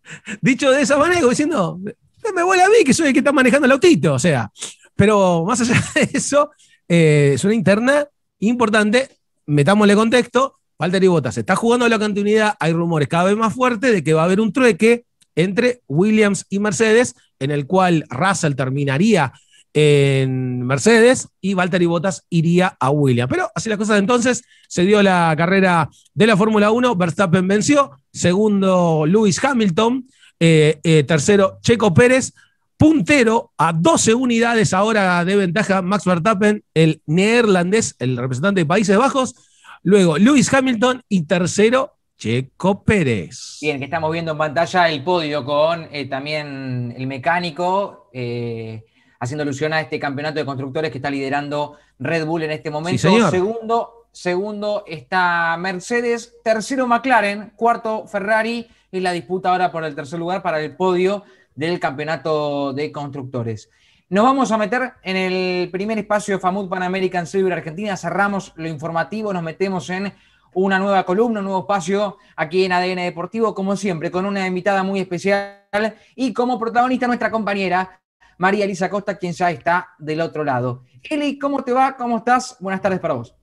dicho de esa manera, diciendo, denme bola a mí, que soy el que está manejando el autito. O sea, pero más allá de eso, eh, es una interna importante. Metámosle contexto Valtteri Bottas está jugando la continuidad, hay rumores cada vez más fuertes de que va a haber un trueque entre Williams y Mercedes, en el cual Russell terminaría en Mercedes y Valtteri Bottas iría a Williams. Pero así las cosas entonces, se dio la carrera de la Fórmula 1, Verstappen venció, segundo Lewis Hamilton, eh, eh, tercero Checo Pérez, puntero a 12 unidades ahora de ventaja Max Verstappen, el neerlandés, el representante de Países Bajos, Luego, Luis Hamilton y tercero, Checo Pérez. Bien, que estamos viendo en pantalla el podio con eh, también el mecánico, eh, haciendo alusión a este campeonato de constructores que está liderando Red Bull en este momento. segundo, segundo está Mercedes, tercero McLaren, cuarto Ferrari y la disputa ahora por el tercer lugar para el podio del campeonato de constructores. Nos vamos a meter en el primer espacio de FAMUD Pan American Silver Argentina. Cerramos lo informativo, nos metemos en una nueva columna, un nuevo espacio aquí en ADN Deportivo, como siempre, con una invitada muy especial y como protagonista nuestra compañera María Elisa Costa, quien ya está del otro lado. Eli, ¿cómo te va? ¿Cómo estás? Buenas tardes para vos.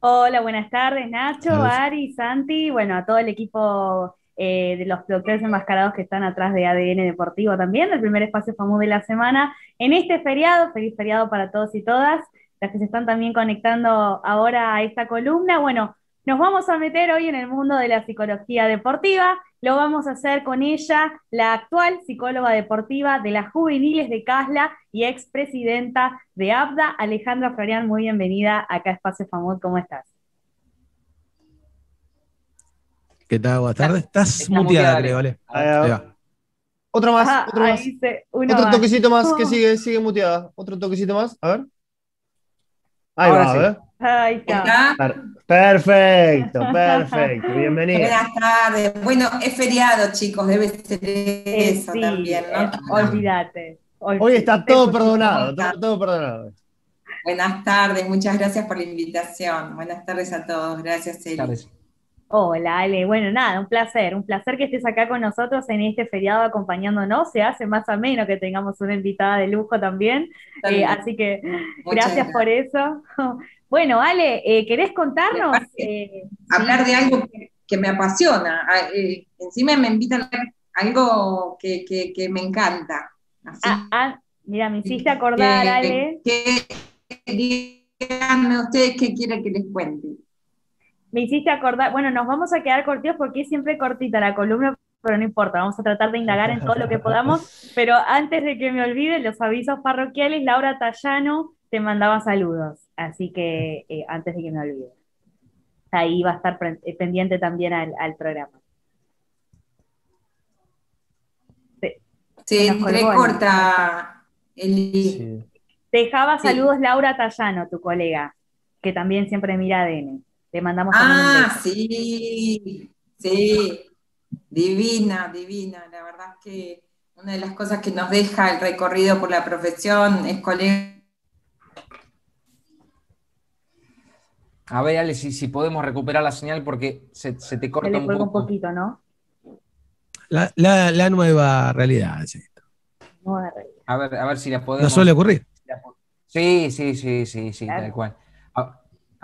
Hola, buenas tardes, Nacho, Ari, Santi, bueno, a todo el equipo eh, de los productores enmascarados que están atrás de ADN Deportivo también, del primer espacio famoso de la semana. En este feriado, feliz feriado para todos y todas, las que se están también conectando ahora a esta columna. Bueno, nos vamos a meter hoy en el mundo de la psicología deportiva. Lo vamos a hacer con ella, la actual psicóloga deportiva de las juveniles de Casla y expresidenta de ABDA, Alejandra Florian. Muy bienvenida acá a Espacio famoso ¿Cómo estás? ¿Qué Buenas tardes. Estás muteada, creo, vale. Otra más, otra otro más. Ah, otro toquecito más que sigue, sigue muteada. Otro toquecito más, a ver. Ahí va, a ver. Ahí está. Perfecto, perfecto. Bienvenido. Buenas tardes. Bueno, es feriado, chicos. Debe ser eh, eso también, ¿no? olvídate. Hoy, está todo perdonado, todo, todo, perdonado. Buenas tardes, muchas gracias por la invitación. Buenas tardes a todos. Gracias, Eli. Hola, Ale. Bueno, nada, un placer, un placer que estés acá con nosotros en este feriado acompañándonos. Se hace más menos que tengamos una invitada de lujo también. Eh, así que gracias, por eso. Bueno, Ale, eh, ¿querés contarnos? Eh, hablar de algo que, me apasiona. Ah, encima me invitan a algo que, me encanta. Ah, ah, mira, me hiciste acordar, Ale. ustedes qué quieren que les cuente me hiciste acordar, bueno, nos vamos a quedar cortitos porque es siempre cortita la columna, pero no importa, vamos a tratar de indagar en todo lo que podamos, pero antes de que me olvide, los avisos parroquiales, Laura Tallano te mandaba saludos, así que eh, antes de que me olvide, ahí va a estar eh, pendiente también al, programa. Sí, le corta el... Dejaba saludos Laura Tallano, tu colega, que también siempre mira ADN. Le mandamos Ah, sí, sí. Divina, divina. La verdad es que una de las cosas que nos deja el recorrido por la profesión es colegio. A ver, Ale, si, si, podemos recuperar la señal porque se, te corta un, un poquito, ¿no? La, nueva realidad, A ver, a ver si la podemos. No suele ocurrir. Sí, sí, sí, sí, sí, tal cual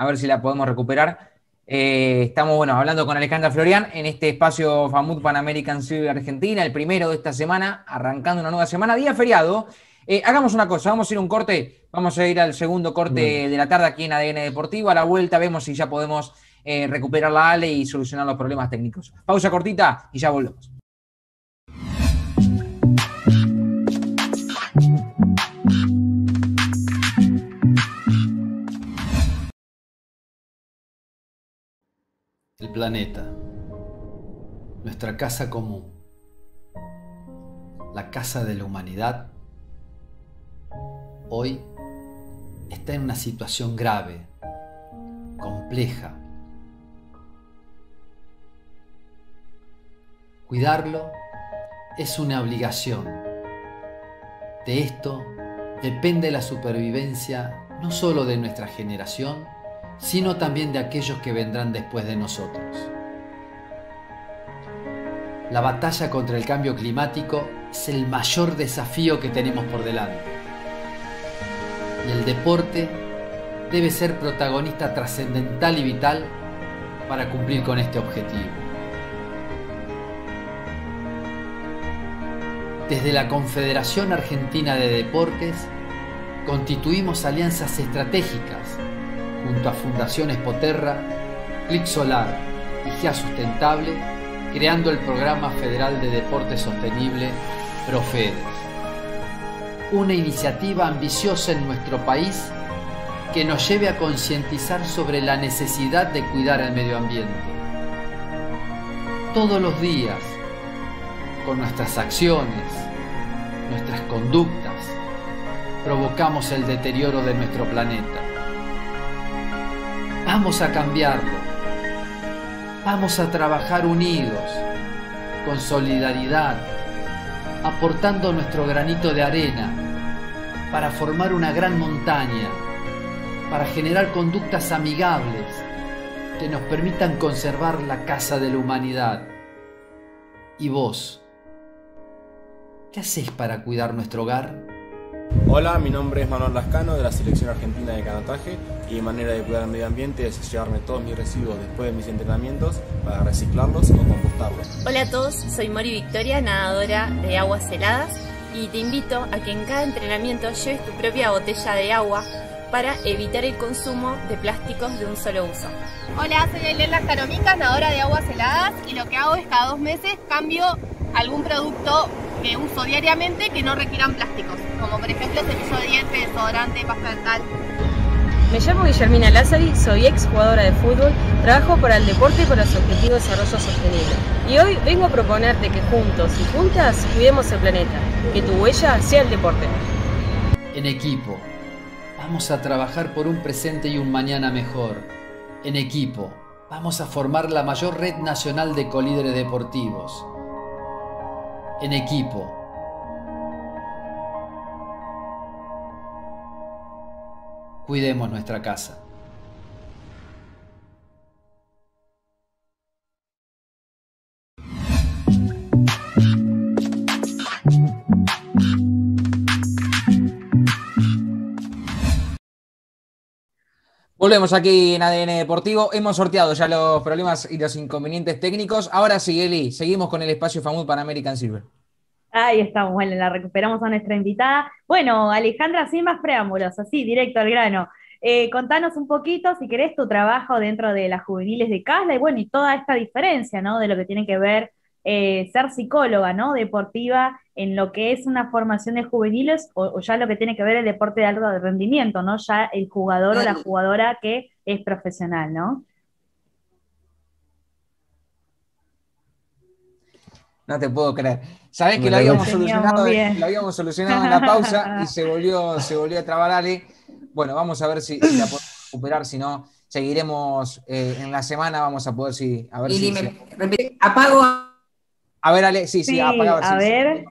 a ver si la podemos recuperar. Eh, estamos bueno, hablando con Alejandra Florian en este espacio FAMUT Pan American Civil Argentina, el primero de esta semana, arrancando una nueva semana, día feriado. Eh, hagamos una cosa, vamos a ir un corte, vamos a ir al segundo corte de la tarde aquí en ADN Deportivo. A la vuelta vemos si ya podemos eh, recuperar la ALE y solucionar los problemas técnicos. Pausa cortita y ya volvemos. el planeta, nuestra casa común, la casa de la humanidad, hoy está en una situación grave, compleja. Cuidarlo es una obligación. De esto depende la supervivencia no solo de nuestra generación, sino también de aquellos que vendrán después de nosotros. La batalla contra el cambio climático es el mayor desafío que tenemos por delante. Y el deporte debe ser protagonista trascendental y vital para cumplir con este objetivo. Desde la Confederación Argentina de Deportes constituimos alianzas estratégicas junto a Fundación Espoterra, Clic Solar y GIA Sustentable, creando el Programa Federal de Deporte Sostenible, Profedes. Una iniciativa ambiciosa en nuestro país que nos lleve a concientizar sobre la necesidad de cuidar el medio ambiente. Todos los días, con nuestras acciones, nuestras conductas, provocamos el deterioro de nuestro planeta. Vamos a cambiarlo. Vamos a trabajar unidos, con solidaridad, aportando nuestro granito de arena para formar una gran montaña, para generar conductas amigables que nos permitan conservar la casa de la humanidad. ¿Y vos? ¿Qué haces para cuidar nuestro hogar? Hola, mi nombre es Manuel Lascano de la Selección Argentina de Canotaje y mi manera de cuidar el medio ambiente es llevarme todos mis residuos después de mis entrenamientos para reciclarlos o compostarlos. Hola a todos, soy Mori Victoria, nadadora de aguas heladas y te invito a que en cada entrenamiento lleves tu propia botella de agua para evitar el consumo de plásticos de un solo uso. Hola, soy Elena Caromica, nadadora de aguas heladas y lo que hago es cada dos meses cambio algún producto que uso diariamente que no requieran plásticos como por ejemplo episodio de dientes, desodorante, pasta dental. Me llamo Guillermina Lázari, soy ex jugadora de fútbol, trabajo para el deporte y para su objetivo de desarrollo sostenible. Y hoy vengo a proponerte que juntos y juntas cuidemos el planeta, que tu huella sea el deporte. En equipo, vamos a trabajar por un presente y un mañana mejor. En equipo, vamos a formar la mayor red nacional de colíderes deportivos. En equipo, Cuidemos nuestra casa. Volvemos aquí en ADN Deportivo. Hemos sorteado ya los problemas y los inconvenientes técnicos. Ahora sí, Eli, seguimos con el espacio famoso para American Silver. Ahí estamos, bueno, la recuperamos a nuestra invitada. Bueno, Alejandra, sin más preámbulos, así, directo al grano. Eh, contanos un poquito, si querés, tu trabajo dentro de las juveniles de Casla y bueno, y toda esta diferencia, ¿no? De lo que tiene que ver eh, ser psicóloga, ¿no? Deportiva en lo que es una formación de juveniles o, o, ya lo que tiene que ver el deporte de alto rendimiento, ¿no? Ya el jugador o la jugadora que es profesional, ¿no? No te puedo creer. Sabés que lo habíamos, solucionado, en la pausa y se volvió, se volvió a trabar Ale. Bueno, vamos a ver si, la podemos recuperar, si no, seguiremos eh, en la semana, vamos a poder si, a ver apago. A ver, Ale, sí, sí, sí A ver.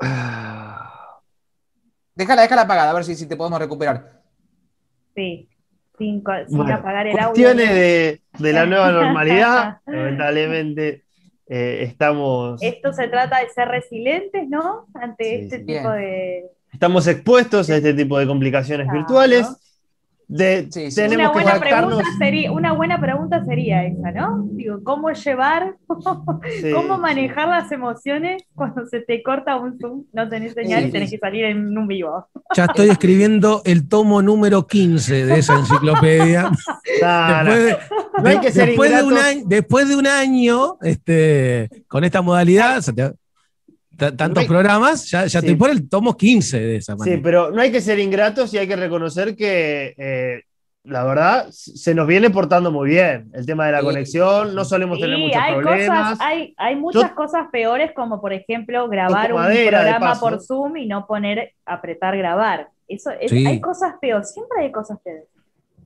Ah. déjala, déjala apagada, a ver si, si te podemos recuperar. Sí sin, apagar el audio. De, de la nueva normalidad, lamentablemente eh, estamos... Esto se trata de ser resilientes, ¿no? Ante este tipo de... Estamos expuestos a este tipo de complicaciones virtuales una, buena pregunta sería, esa, ¿no? Digo, ¿cómo llevar, cómo, manejar las emociones cuando se te corta un Zoom, no tenés señal y tenés que salir en un vivo? Ya estoy escribiendo el tomo número 15 de esa enciclopedia. Después, de, un año, este, con esta modalidad, se tantos programas, ya, te pone el tomo 15 de esa manera. Sí, pero no hay que ser ingratos y hay que reconocer que eh, la verdad se nos viene portando muy bien el tema de la conexión, no solemos tener muchos problemas. hay, hay muchas cosas peores como por ejemplo grabar un programa por Zoom y no poner apretar grabar. Eso hay cosas peores, siempre hay cosas peores.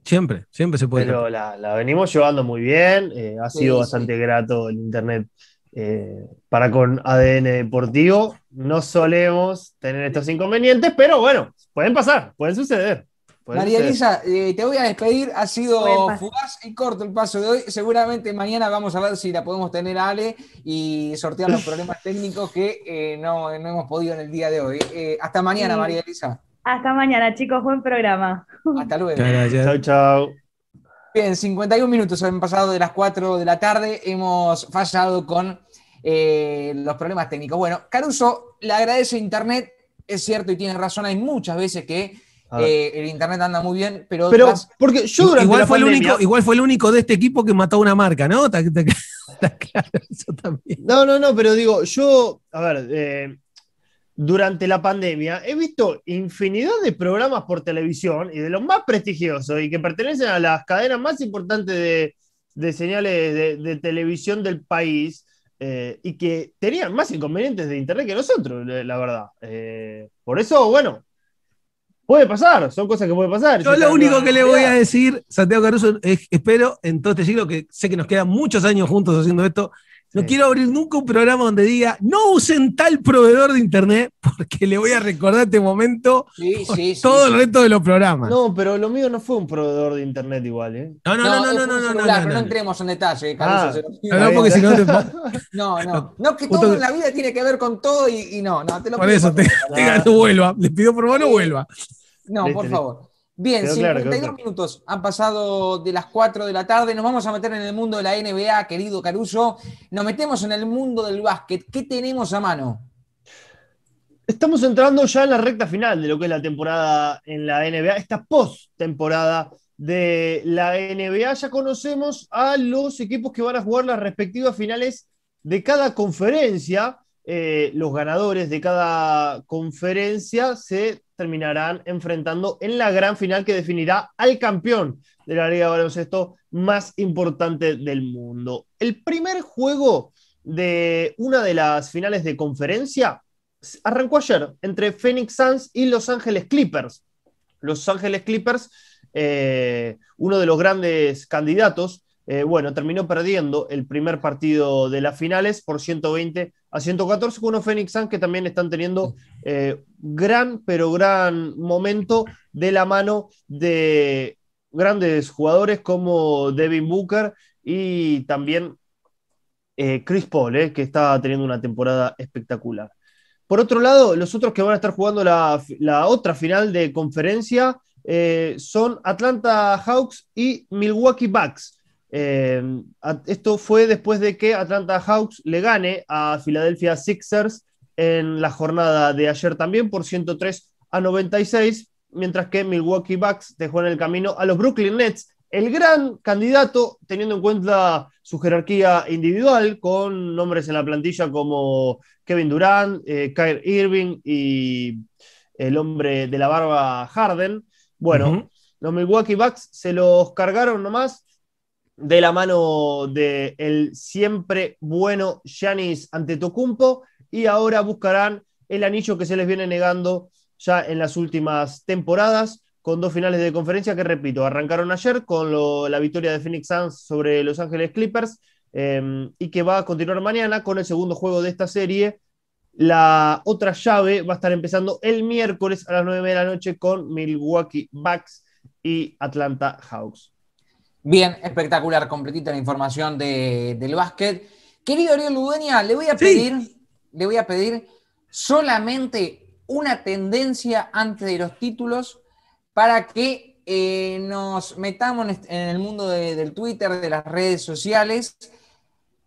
Siempre, siempre se puede. Pero la, venimos llevando muy bien, eh, ha sido bastante grato el internet eh, para con ADN deportivo no solemos tener estos inconvenientes, pero bueno, pueden pasar, pueden suceder. María Elisa, eh, te voy a despedir. Ha sido fugaz y corto el paso de hoy. Seguramente mañana vamos a ver si la podemos tener Ale y sortear los problemas técnicos que eh, no, hemos podido en el día de hoy. hasta mañana, María Elisa. Hasta mañana, chicos. Buen programa. Hasta luego. Chao, chao. Bien, 51 minutos han pasado de las 4 de la tarde. Hemos fallado con eh, los problemas técnicos. Bueno, Caruso le agradece Internet. Es cierto y tiene razón. Hay muchas veces que eh, el Internet anda muy bien, pero. Pero, porque yo igual, fue el único, igual fue el único de este equipo que mató una marca, ¿no? Está, claro eso también. No, no, no, pero digo, yo. A ver, eh, durante la pandemia he visto infinidad de programas por televisión y de los más prestigiosos y que pertenecen a las cadenas más importantes de, señales de, televisión del país eh, y que tenían más inconvenientes de internet que nosotros, la verdad. Eh, por eso, bueno, puede pasar, son cosas que puede pasar. Yo lo único que le voy a decir, Santiago Caruso, espero en todo este siglo, que sé que nos quedan muchos años juntos haciendo esto, no quiero abrir nunca un programa donde diga, no usen tal proveedor de internet, porque le voy a recordar este momento todo el resto de los programas. No, pero lo mío no fue un proveedor de internet igual, ¿eh? No, no, no, no, no, no, no, no, no entremos en detalle, Carlos. Ah, no, no, porque si no No, no. No, que todo en la vida tiene que ver con todo y, no, no, te lo Por pido eso, te, vuelva. Les pido por favor, no vuelva. No, por favor. Bien, 52 minutos han pasado de las 4 de la tarde. Nos vamos a meter en el mundo de la NBA, querido Caruso. Nos metemos en el mundo del básquet. ¿Qué tenemos a mano? Estamos entrando ya en la recta final de lo que es la temporada en la NBA, esta post-temporada de la NBA. Ya conocemos a los equipos que van a jugar las respectivas finales de cada conferencia. Eh, los ganadores de cada conferencia se terminarán enfrentando en la gran final que definirá al campeón de la Liga de Baloncesto más importante del mundo. El primer juego de una de las finales de conferencia arrancó ayer entre Phoenix Suns y Los Ángeles Clippers. Los Ángeles Clippers, eh, uno de los grandes candidatos, eh, bueno, terminó perdiendo el primer partido de las finales por 120 a 114 con unos Phoenix Suns que también están teniendo eh, gran, pero gran momento de la mano de grandes jugadores como Devin Booker y también eh, Chris Paul, eh, que está teniendo una temporada espectacular. Por otro lado, los otros que van a estar jugando la, la otra final de conferencia son Atlanta Hawks y Milwaukee Bucks. Eh, esto fue después de que Atlanta Hawks le gane a Philadelphia Sixers en la jornada de ayer también por 103 a 96, mientras que Milwaukee Bucks dejó en el camino a los Brooklyn Nets, el gran candidato, teniendo en cuenta su jerarquía individual, con nombres en la plantilla como Kevin Durant, eh, Kyle Irving y el hombre de la barba Harden. Bueno, los Milwaukee Bucks se los cargaron nomás de la mano del siempre bueno Yanis Tocumpo, y ahora buscarán el anillo que se les viene negando ya en las últimas temporadas con dos finales de conferencia que, repito, arrancaron ayer con la victoria de Phoenix Suns sobre Los Ángeles Clippers em, y que va a continuar mañana con el segundo juego de esta serie. La otra llave va a estar empezando el miércoles a las 9 de la noche con Milwaukee Bucks y Atlanta Hawks. Bien, espectacular, completita la información del básquet. Querido Ariel Ludueña, le voy a pedir, le voy a pedir solamente una tendencia antes de los títulos para que eh, nos metamos en el mundo del Twitter, de las redes sociales.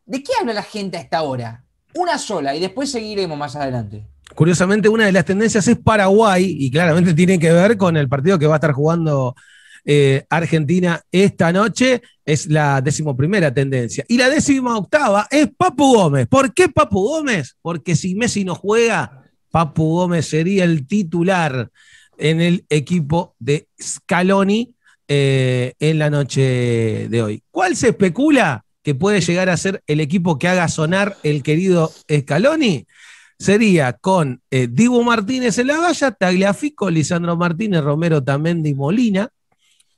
¿De qué habla la gente a esta hora? Una sola y después seguiremos más adelante. Curiosamente, una de las tendencias es Paraguay y claramente tiene que ver con el partido que va a estar jugando eh, Argentina esta noche es la decimoprimera tendencia. Y la décima octava es Papu Gómez. ¿Por qué Papu Gómez? Porque si Messi no juega, Papu Gómez sería el titular en el equipo de Scaloni eh, en la noche de hoy. ¿Cuál se especula que puede llegar a ser el equipo que haga sonar el querido Scaloni? sería con eh, Dibu Martínez en la valla, Tagliafico, Lisandro Martínez, Romero Tamendi Molina,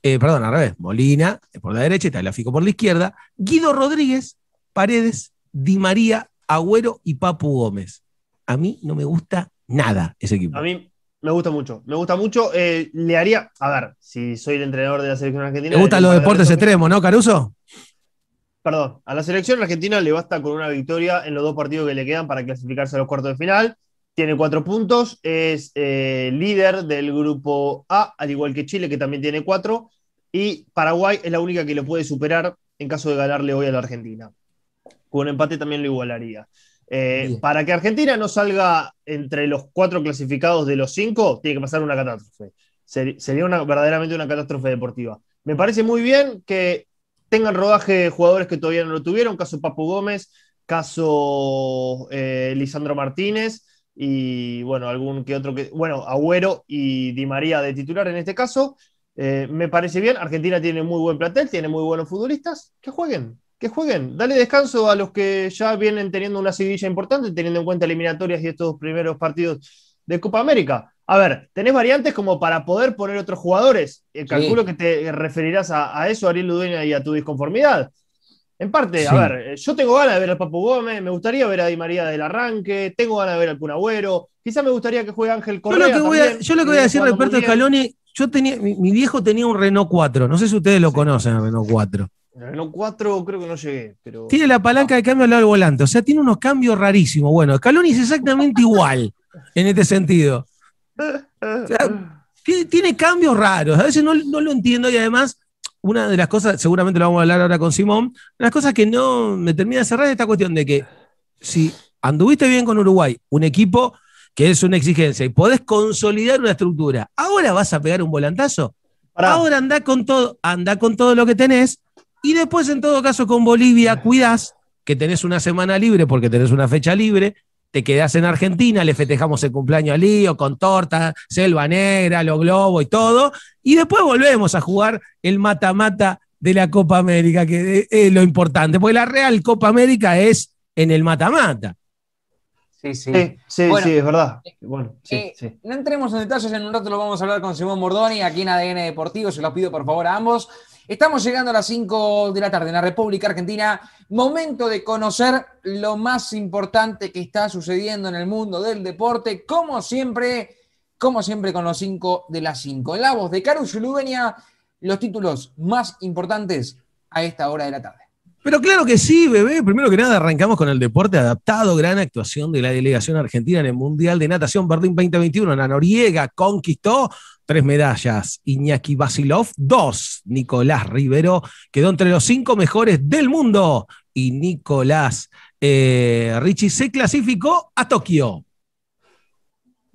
eh, perdón, al revés, Molina eh, por la derecha, y fico por la izquierda, Guido Rodríguez, Paredes, Di María, Agüero y Papu Gómez. A mí no me gusta nada ese equipo. A mí me gusta mucho, me gusta mucho. Eh, le haría, a ver, si soy el entrenador de la selección argentina. ¿Te gustan los deportes extremos, no, Caruso? Perdón, a la selección argentina le basta con una victoria en los dos partidos que le quedan para clasificarse a los cuartos de final. Tiene cuatro puntos, es líder del grupo A, al igual que Chile, que también tiene cuatro. Y Paraguay es la única que lo puede superar en caso de ganarle hoy a la Argentina. Con empate también lo igualaría. Eh, para que Argentina no salga entre los cuatro clasificados de los cinco, tiene que pasar una catástrofe. Sería verdaderamente una catástrofe deportiva. Me parece muy bien que tengan rodaje jugadores que todavía no lo tuvieron, caso Papu Gómez, caso eh, Lisandro Martínez y bueno, algún que otro que, bueno, Agüero y Di María de titular en este caso, eh, me parece bien, Argentina tiene muy buen plantel, tiene muy buenos futbolistas, que jueguen, que jueguen. Dale descanso a los que ya vienen teniendo una seguidilla importante, teniendo en cuenta eliminatorias y estos primeros partidos de Copa América. A ver, tenés variantes como para poder poner otros jugadores. el eh, calculo que te referirás a, eso, Ariel Ludueña, y a tu disconformidad. En parte, a ver, eh, yo tengo ganas de ver al Papu Gómez, me gustaría ver a Di María del arranque, tengo ganas de ver al Agüero. quizá me gustaría que juegue Ángel Correa. Yo lo que voy a, a decir, Roberto Scaloni, yo tenía, mi, viejo tenía un Renault 4, no sé si ustedes lo conocen, Renault 4. Renault 4 creo que no llegué, pero... Tiene la palanca de ah. cambio al lado del volante, o sea, tiene unos cambios rarísimos. Bueno, Scaloni es exactamente igual en este sentido. tiene, cambios raros, a veces no, no lo entiendo y además una de las cosas, seguramente lo vamos a hablar ahora con Simón, una de las cosas que no me termina de cerrar es esta cuestión de que si anduviste bien con Uruguay, un equipo que es una exigencia, y podés consolidar una estructura. Ahora vas a pegar un volantazo. Ahora anda con todo, anda con todo lo que tenés, y después, en todo caso, con Bolivia, cuidás que tenés una semana libre porque tenés una fecha libre, te quedás en Argentina, le festejamos el cumpleaños a Lío con torta, selva negra, los globos y todo, y después volvemos a jugar el mata-mata de la Copa América, que eh, es lo importante, porque la Real Copa América es en el mata-mata. Sí, sí. es verdad. Eh, eh, no entremos en detalles, en un rato lo vamos a hablar con Simón Mordoni aquí en ADN Deportivo, se los pido por favor a ambos. Estamos llegando a las 5 de la tarde en la República Argentina. Momento de conocer lo más importante que está sucediendo en el mundo del deporte. Como siempre, como siempre con los 5 de las 5. En la voz de Karush Yulubenia, los títulos más importantes a esta hora de la tarde. Pero claro que sí, bebé. Primero que nada, arrancamos con el deporte adaptado. Gran actuación de la delegación argentina en el Mundial de Natación Berlín 2021. La Noriega conquistó tres medallas. Iñaki Basilov, dos. Nicolás Rivero quedó entre los cinco mejores del mundo. Y Nicolás eh, Richie se clasificó a Tokio.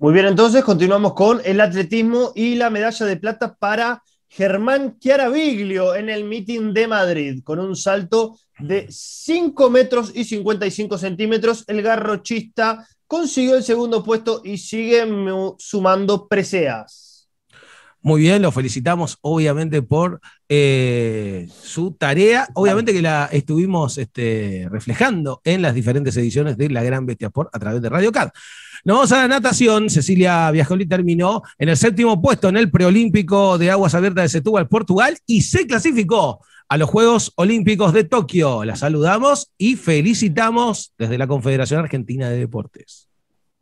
Muy bien, entonces continuamos con el atletismo y la medalla de plata para Germán Chiaraviglio en el mitin de Madrid, con un salto de 5 metros y 55 centímetros. El garrochista consiguió el segundo puesto y sigue sumando preseas. Muy bien, lo felicitamos obviamente por eh, su tarea, obviamente que la estuvimos este, reflejando en las diferentes ediciones de La Gran Bestia Sport a través de Radio CAD. Nos vamos a la natación, Cecilia Viajoli terminó en el séptimo puesto en el preolímpico de aguas abiertas de Setúbal, Portugal, y se clasificó a los Juegos Olímpicos de Tokio. La saludamos y felicitamos desde la Confederación Argentina de Deportes.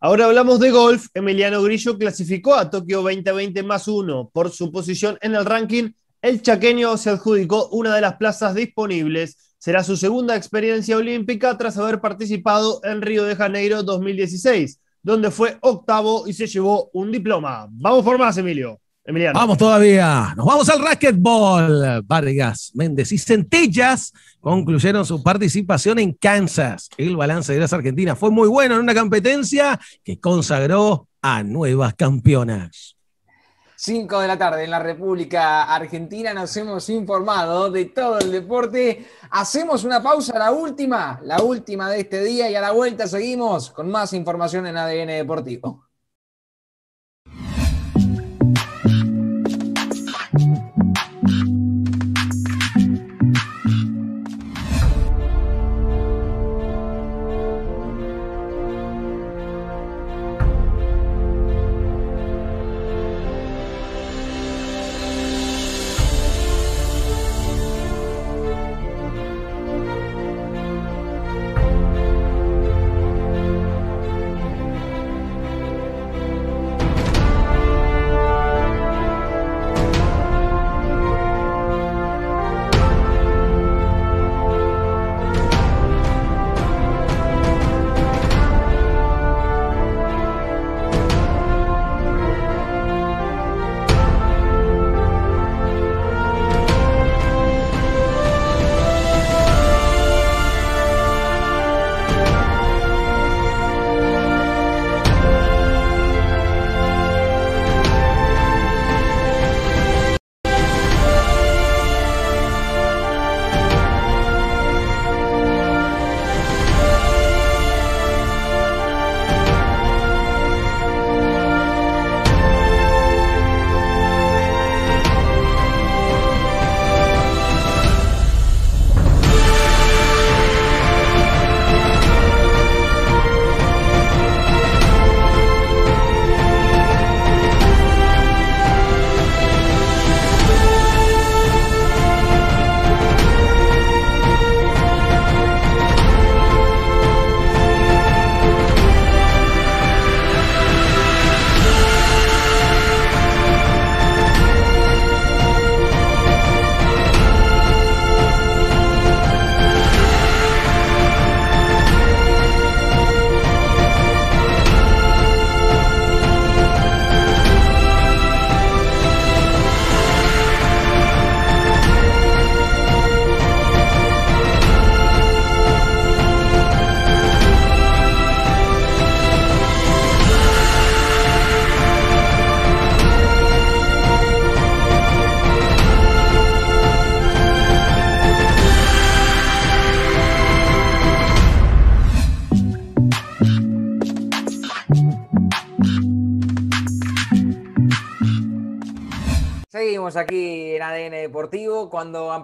Ahora hablamos de golf. Emiliano Grillo clasificó a Tokio 2020 más uno. Por su posición en el ranking, el chaqueño se adjudicó una de las plazas disponibles. Será su segunda experiencia olímpica tras haber participado en Río de Janeiro 2016, donde fue octavo y se llevó un diploma. Vamos por más, Emilio. Vamos todavía. Nos vamos al racquetball. Vargas, Méndez y Centellas concluyeron su participación en Kansas. El balance de las argentinas fue muy bueno en una competencia que consagró a nuevas campeonas. Cinco de la tarde en la República Argentina nos hemos informado de todo el deporte. Hacemos una pausa, la última, la última de este día y a la vuelta seguimos con más información en ADN Deportivo.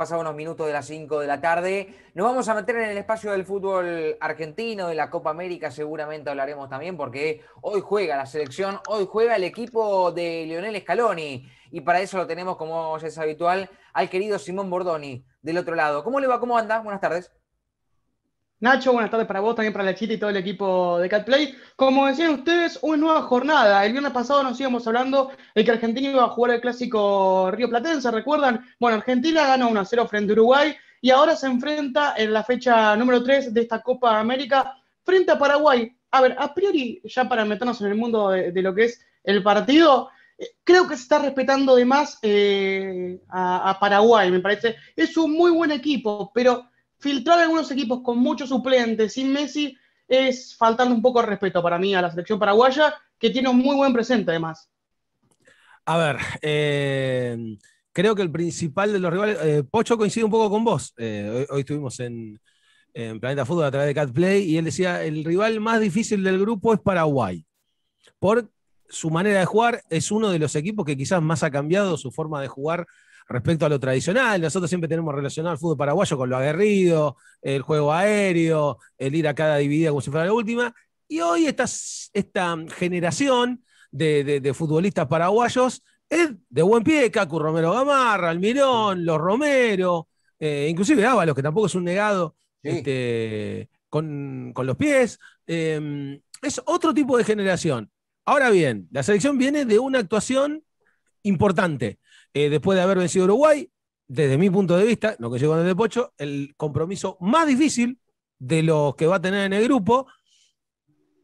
pasado unos minutos de las 5 de la tarde. Nos vamos a meter en el espacio del fútbol argentino, de la Copa América, seguramente hablaremos también, porque hoy juega la selección, hoy juega el equipo de Lionel Scaloni. Y para eso lo tenemos, como es habitual, al querido Simón Bordoni, del otro lado. ¿Cómo le va? ¿Cómo anda? Buenas tardes. Nacho, buenas tardes para vos, también para la chita y todo el equipo de CatPlay. Como decían ustedes, una nueva jornada. El viernes pasado nos íbamos hablando de que Argentina iba a jugar el clásico Río Platense, ¿recuerdan? Bueno, Argentina ganó 1-0 frente a Uruguay y ahora se enfrenta en la fecha número 3 de esta Copa América frente a Paraguay. A ver, a priori, ya para meternos en el mundo de, lo que es el partido, eh, creo que se está respetando de más eh, a, Paraguay, me parece. Es un muy buen equipo, pero filtrar algunos equipos con muchos suplentes sin Messi es faltando un poco de respeto para mí a la selección paraguaya, que tiene un muy buen presente además. A ver, eh, creo que el principal de los rivales, eh, Pocho coincide un poco con vos, eh, hoy, estuvimos en, en, Planeta Fútbol a través de Catplay y él decía, el rival más difícil del grupo es Paraguay, por su manera de jugar, es uno de los equipos que quizás más ha cambiado su forma de jugar respecto a lo tradicional. Nosotros siempre tenemos relacionado al fútbol paraguayo con lo aguerrido, el juego aéreo, el ir a cada dividida como si fuera la última. Y hoy esta, esta generación de, futbolistas paraguayos es de buen pie, Cacu Romero Gamarra, Almirón, Los Romero, eh, inclusive Ábalos, que tampoco es un negado este, con, los pies. Em, es otro tipo de generación. Ahora bien, la selección viene de una actuación importante. Eh, después de haber vencido Uruguay, desde mi punto de vista, lo que llegó en el Pocho, el compromiso más difícil de los que va a tener en el grupo.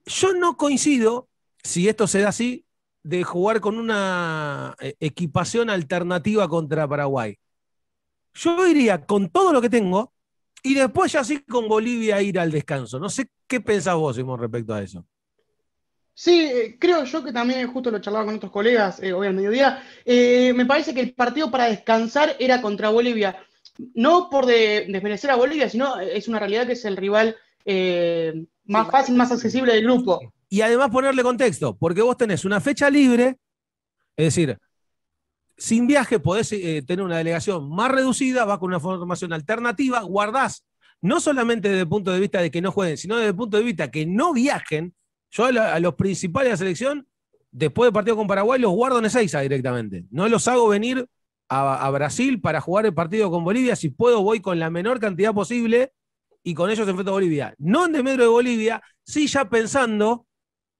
Yo no coincido, si esto se da así, de jugar con una eh, equipación alternativa contra Paraguay. Yo iría con todo lo que tengo y después ya sí con Bolivia ir al descanso. No sé qué pensás vos, Simón, respecto a eso. Sí, eh, creo yo que también justo lo charlaba con otros colegas eh, hoy al mediodía. Eh, me parece que el partido para descansar era contra Bolivia. No por de, desmerecer a Bolivia, sino es una realidad que es el rival más fácil, más accesible del grupo. Y además ponerle contexto, porque vos tenés una fecha libre, es decir, sin viaje podés tener una delegación más reducida, vas con una formación alternativa, guardás, no solamente desde el punto de vista de que no jueguen, sino desde el punto de vista de que no viajen, yo a, los principales de la selección, después del partido con Paraguay, los guardo en Ezeiza directamente. No los hago venir a, Brasil para jugar el partido con Bolivia. Si puedo, voy con la menor cantidad posible y con ellos enfrento a Bolivia. No en desmedro de Bolivia, sí ya pensando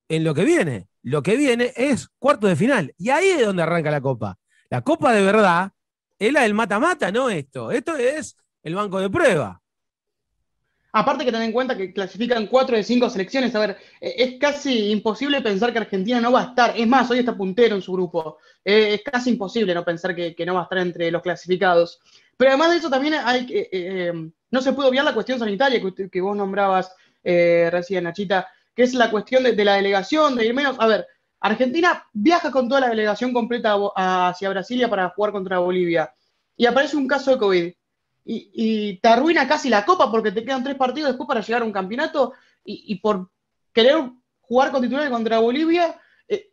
en lo que viene. Lo que viene es cuarto de final. Y ahí es donde arranca la Copa. La Copa de verdad es la del mata-mata, no esto. Esto es el banco de prueba. Aparte que ten en cuenta que clasifican cuatro de cinco selecciones, a ver, eh, es casi imposible pensar que Argentina no va a estar, es más, hoy está puntero en su grupo, eh, es casi imposible no pensar que, no va a estar entre los clasificados. Pero además de eso también hay que, eh, no se puede obviar la cuestión sanitaria que, vos nombrabas recién, Nachita, que es la cuestión de, de, la delegación, de ir menos, a ver, Argentina viaja con toda la delegación completa hacia Brasilia para jugar contra Bolivia y aparece un caso de COVID y, te arruina casi la copa porque te quedan tres partidos después para llegar a un campeonato y, por querer jugar con titulares contra Bolivia, eh,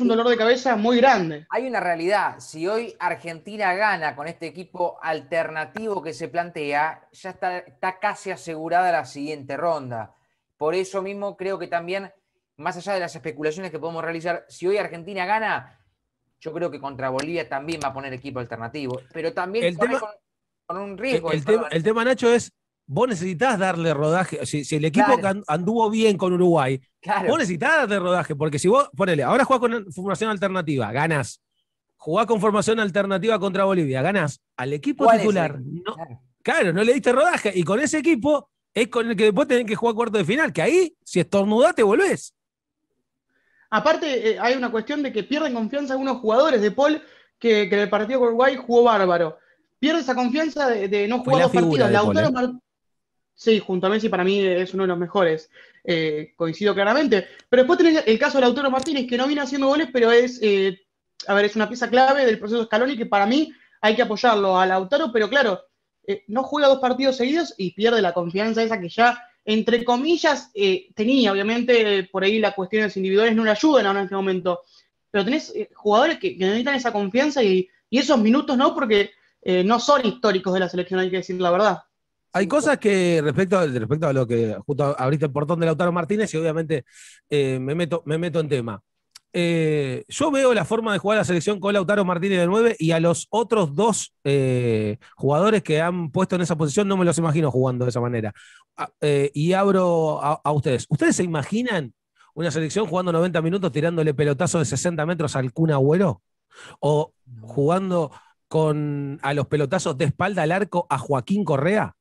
un dolor de cabeza muy grande. Hay una realidad, si hoy Argentina gana con este equipo alternativo que se plantea, ya está, casi asegurada la siguiente ronda. Por eso mismo creo que también, más allá de las especulaciones que podemos realizar, si hoy Argentina gana, yo creo que contra Bolivia también va a poner equipo alternativo. Pero también un eh, riesgo. El, tema, Nacho, es vos necesitas darle rodaje. Si, el equipo anduvo bien con Uruguay, vos necesitas darle rodaje, porque si vos, ponele, ahora jugás con formación alternativa, ganás. Jugás con formación alternativa contra Bolivia, ganás. Al equipo titular, claro. no le diste rodaje. Y con ese equipo es con el que después tenés que jugar cuarto de final, que ahí, si estornudás, te volvés. Aparte, eh, hay una cuestión de que pierden confianza algunos jugadores de Paul que en el partido con Uruguay jugó bárbaro pierde esa confianza de, no jugar dos partidos. Lautaro Martínez... Sí, junto a Messi para mí es uno de los mejores, eh, coincido claramente. Pero después tenés el caso de Lautaro Martínez, que no viene haciendo goles, pero es, eh, a ver, es una pieza clave del proceso escalón y que para mí hay que apoyarlo a Lautaro, pero claro, eh, no juega dos partidos seguidos y pierde la confianza esa que ya, entre comillas, tenía. Obviamente, por ahí la cuestión de los individuales no le ayudan ahora en este momento. Pero tenés jugadores que, necesitan esa confianza y esos minutos no, porque eh, no son históricos de la selección, hay que decir la verdad. Hay cosas que respecto, respecto a lo que justo abriste el portón de Lautaro Martínez y obviamente eh, me, meto, me meto en tema. Eh, yo veo la forma de jugar la selección con Lautaro Martínez de 9 y a los otros dos jugadores que han puesto en esa posición no me los imagino jugando de esa manera. Ah, y abro a, ustedes. ¿Ustedes se imaginan una selección jugando 90 minutos tirándole pelotazo de 60 metros al Kun Agüero? ¿O jugando con a los pelotazos de espalda al arco a Joaquín Correa?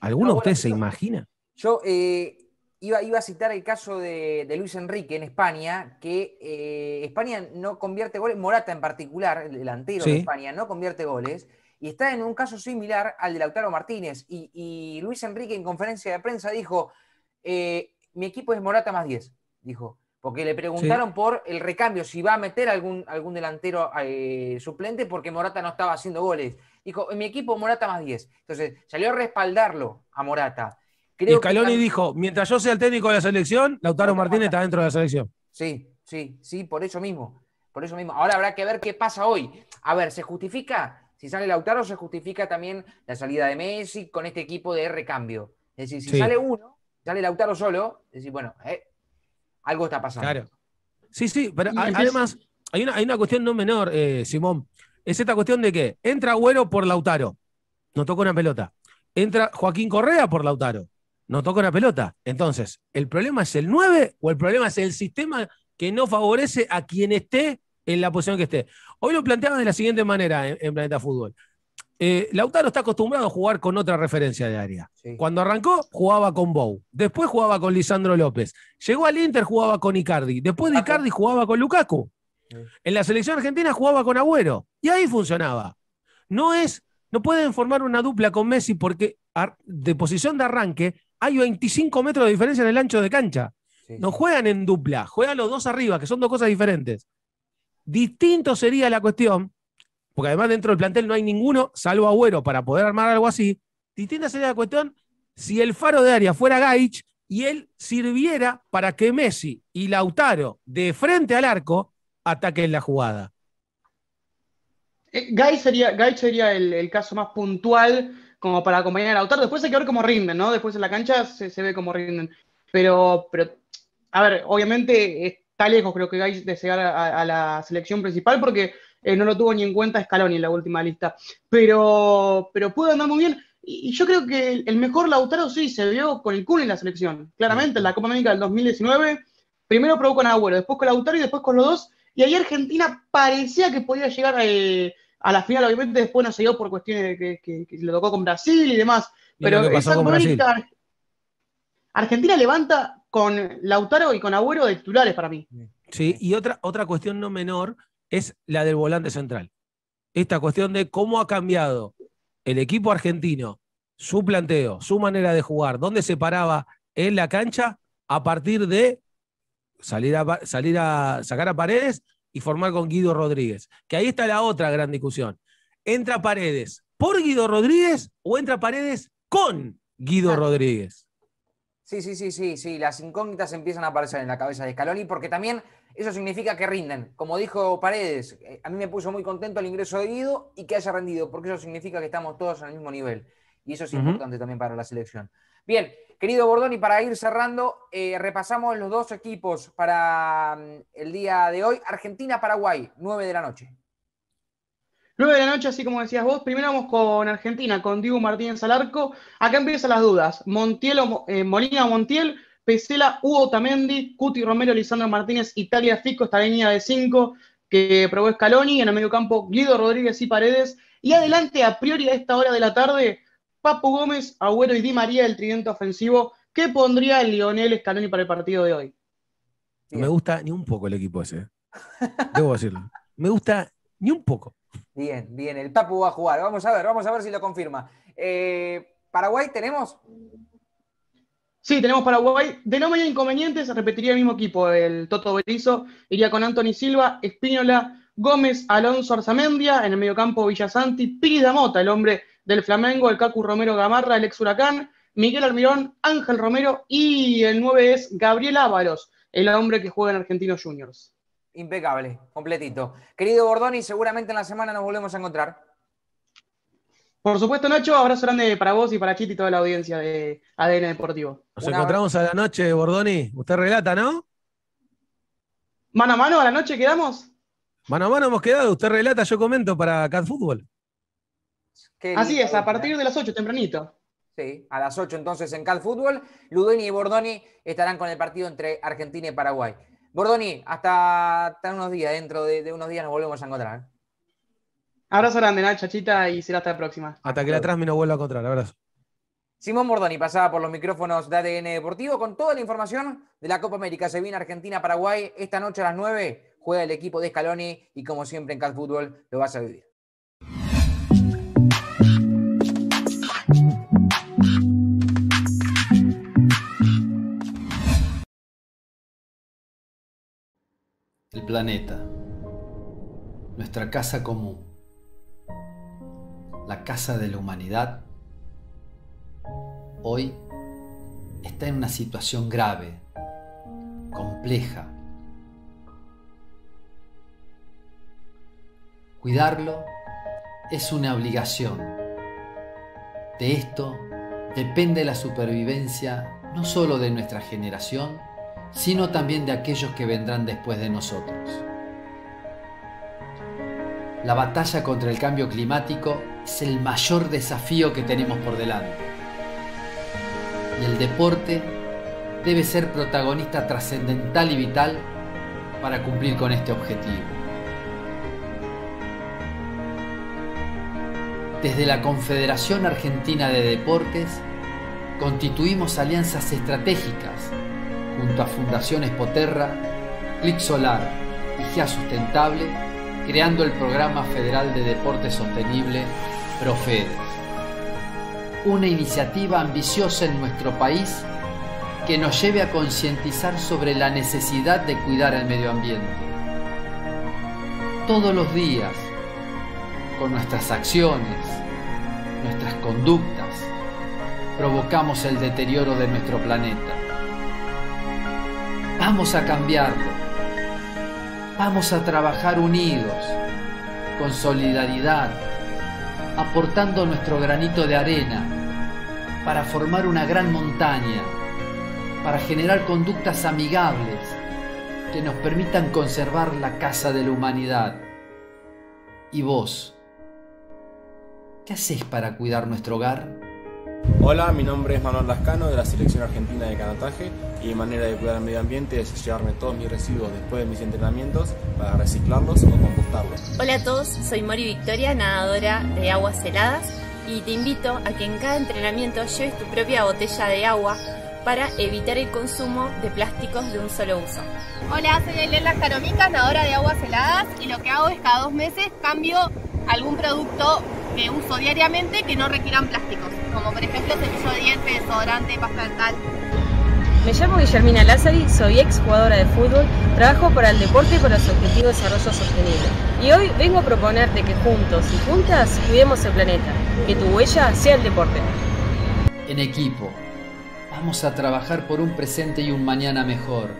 ¿Alguno de ustedes se imagina? Yo eh, iba, iba, a citar el caso de, Luis Enrique en España, que eh, España no convierte goles, Morata en particular, el delantero de España, no convierte goles, y está en un caso similar al de Lautaro Martínez. Y, Luis Enrique en conferencia de prensa dijo, eh, mi equipo es Morata más 10, dijo. Porque le preguntaron por el recambio, si va a meter algún, algún delantero eh, suplente, porque Morata no estaba haciendo goles. Dijo, en mi equipo Morata más 10. Entonces, salió a respaldarlo a Morata. Creo y Scaloni dijo, mientras yo sea el técnico de la selección, Lautaro Martínez está dentro de la selección. Sí, sí, sí, por eso mismo. Por eso mismo. Ahora habrá que ver qué pasa hoy. A ver, ¿se justifica? Si sale Lautaro, se justifica también la salida de Messi con este equipo de recambio. Es decir, si sale uno, sale Lautaro solo, es decir, bueno, eh, algo está pasando. Claro. Sí, sí, pero además hay una, hay una cuestión no menor, eh, Simón. Es esta cuestión de que entra Agüero por Lautaro, no toca una pelota. Entra Joaquín Correa por Lautaro, no toca una pelota. Entonces, ¿el problema es el 9 o el problema es el sistema que no favorece a quien esté en la posición que esté? Hoy lo planteamos de la siguiente manera en Planeta Fútbol. Eh, Lautaro está acostumbrado a jugar con otra referencia de área. Cuando arrancó, jugaba con Bow. Después jugaba con Lisandro López. Llegó al Inter, jugaba con Icardi. Después de Icardi jugaba con Lukaku. En la selección argentina jugaba con Agüero. Y ahí funcionaba. No es, no pueden formar una dupla con Messi porque de posición de arranque hay 25 metros de diferencia en el ancho de cancha. No juegan en dupla, juegan los dos arriba, que son dos cosas diferentes. Distinto sería la cuestión porque además dentro del plantel no hay ninguno, salvo Agüero, para poder armar algo así. Distinta sería la cuestión si el faro de área fuera Gaich y él sirviera para que Messi y Lautaro, de frente al arco, ataquen la jugada. Eh, Gaich sería, sería el, caso más puntual como para acompañar a Lautaro. Después hay que ver cómo rinden, ¿no? Después en la cancha se, ve cómo rinden. Pero, pero, a ver, obviamente está lejos creo que Gaich de llegar a la selección principal porque eh, no lo tuvo ni en cuenta Scaloni en la última lista. Pero, pero pudo andar muy bien. Y, yo creo que el mejor Lautaro sí se vio con el culo en la selección. Claramente, en la Copa América del 2019, primero probó con Agüero, después con Lautaro y después con los dos. Y ahí Argentina parecía que podía llegar eh, a la final, obviamente después no se dio por cuestiones de que, que, le tocó con Brasil y demás. Pero esa América, Argentina levanta con Lautaro y con Agüero de titulares para mí. Sí, y otra, otra cuestión no menor es la del volante central. Esta cuestión de cómo ha cambiado el equipo argentino, su planteo, su manera de jugar, dónde se paraba en la cancha a partir de salir a, salir a sacar a Paredes y formar con Guido Rodríguez. Que ahí está la otra gran discusión. ¿Entra Paredes por Guido Rodríguez o entra Paredes con Guido ah. Rodríguez? Sí, sí, sí, sí, sí. Las incógnitas empiezan a aparecer en la cabeza de Scaloni porque también eso significa que rinden. Como dijo Paredes, eh, a mí me puso muy contento el ingreso de Guido y que haya rendido, porque eso significa que estamos todos en el mismo nivel. Y eso es importante también para la selección. Bien, querido Bordoni, para ir cerrando, eh, repasamos los dos equipos para mm, el día de hoy. Argentina-Paraguay, 9 de la noche. 9 de la noche, así como decías vos, primero vamos con Argentina, con Diego Martínez Alarco. arco. Acá empiezan las dudas. Montiel eh, Molina Montiel, Pesela Hugo Tamendi, Cuti Romero, Lisandro Martínez, Italia Fico, esta línea de 5 que probó Scaloni. En el medio campo, Guido Rodríguez y Paredes. Y adelante, a priori a esta hora de la tarde, Papu Gómez, Agüero y Di María el tridente ofensivo. ¿Qué pondría Lionel Scaloni para el partido de hoy? me gusta ni un poco el equipo ese. ¿eh? Debo decirlo. Me gusta ni un poco. Bien, bien, el Papu va a jugar. Vamos a ver, vamos a ver si lo confirma. Eh, ¿Paraguay tenemos? Sí, tenemos Paraguay. De no inconveniente, inconvenientes, repetiría el mismo equipo. El Toto Berizo iría con Anthony Silva, Espiñola, Gómez, Alonso Arzamendia, en el mediocampo Villasanti, Piri Damota, el hombre del Flamengo, el Cacu Romero Gamarra, el ex Huracán, Miguel Almirón, Ángel Romero y el 9 es Gabriel Ábalos, el hombre que juega en Argentinos Juniors. Impecable, completito. Querido Bordoni, seguramente en la semana nos volvemos a encontrar. Por supuesto, Nacho, abrazo grande para vos y para Chiti y toda la audiencia de ADN Deportivo. Nos encontramos a la noche, Bordoni. Usted relata, ¿no? ¿Mano a mano a la noche quedamos? Mano a mano hemos quedado. Usted relata, yo comento para Cat Fútbol. Así es, a partir de las 8, tempranito. Sí, a las 8 entonces en Cal Fútbol. Ludoni y Bordoni estarán con el partido entre Argentina y Paraguay. Bordoni, hasta, hasta unos días, dentro de, unos días nos volvemos a encontrar. ¿eh? Abrazo grande, Nacho, chachita, y será hasta la próxima. Hasta que la atrás me nos vuelva a encontrar, abrazo. Simón Bordoni pasaba por los micrófonos de ADN Deportivo con toda la información de la Copa América. Se viene Argentina-Paraguay esta noche a las 9. Juega el equipo de Scaloni y como siempre en Cat Fútbol lo vas a vivir. el planeta, nuestra casa común, la casa de la humanidad, hoy está en una situación grave, compleja. Cuidarlo es una obligación. De esto depende la supervivencia no solo de nuestra generación, sino también de aquellos que vendrán después de nosotros. La batalla contra el cambio climático es el mayor desafío que tenemos por delante. Y el deporte debe ser protagonista trascendental y vital para cumplir con este objetivo. Desde la Confederación Argentina de Deportes, constituimos alianzas estratégicas junto a Fundación Espoterra, Click Solar y GEA Sustentable, creando el Programa Federal de Deporte Sostenible, PROFEDES. Una iniciativa ambiciosa en nuestro país que nos lleve a concientizar sobre la necesidad de cuidar el medio ambiente. Todos los días, con nuestras acciones, nuestras conductas, provocamos el deterioro de nuestro planeta. Vamos a cambiarlo. Vamos a trabajar unidos, con solidaridad, aportando nuestro granito de arena para formar una gran montaña, para generar conductas amigables que nos permitan conservar la casa de la humanidad. ¿Y vos? ¿Qué haces para cuidar nuestro hogar? Hola, mi nombre es Manuel Lascano de la Selección Argentina de Canotaje y mi manera de cuidar el medio ambiente es llevarme todos mis residuos después de mis entrenamientos para reciclarlos o compostarlos. Hola a todos, soy Mori Victoria, nadadora de aguas heladas y te invito a que en cada entrenamiento lleves tu propia botella de agua para evitar el consumo de plásticos de un solo uso. Hola, soy Elena Caromica, nadadora de aguas heladas y lo que hago es cada dos meses cambio algún producto que uso diariamente que no requieran plásticos como por ejemplo de dientes, desodorante, pasta dental. Me llamo Guillermina Lázari, soy ex jugadora de fútbol, trabajo para el deporte con para objetivos de desarrollo sostenible. Y hoy vengo a proponerte que juntos y juntas cuidemos el planeta, que tu huella sea el deporte. En equipo, vamos a trabajar por un presente y un mañana mejor.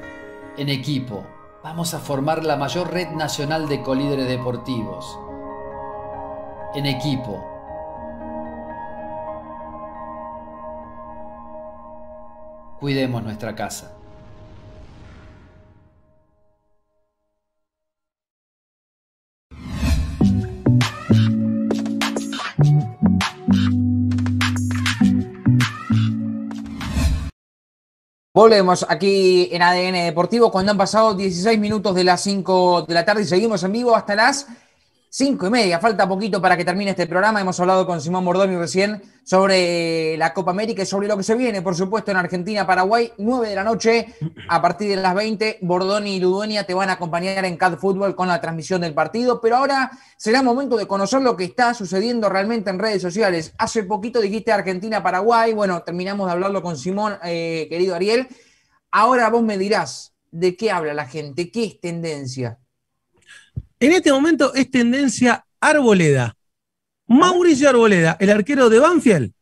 En equipo, vamos a formar la mayor red nacional de colíderes deportivos. En equipo, Cuidemos nuestra casa. Volvemos aquí en ADN Deportivo cuando han pasado 16 minutos de las 5 de la tarde y seguimos en vivo hasta las Cinco y media, falta poquito para que termine este programa. Hemos hablado con Simón Bordoni recién sobre eh, la Copa América y sobre lo que se viene, por supuesto, en Argentina, Paraguay, Nueve de la noche, a partir de las 20, Bordoni y Ludueña te van a acompañar en CAD Fútbol con la transmisión del partido, pero ahora será momento de conocer lo que está sucediendo realmente en redes sociales. Hace poquito dijiste Argentina-Paraguay, bueno, terminamos de hablarlo con Simón, eh, querido Ariel. Ahora vos me dirás de qué habla la gente, qué es tendencia. En este momento es tendencia Arboleda. Mauricio Arboleda, el arquero de Banfield.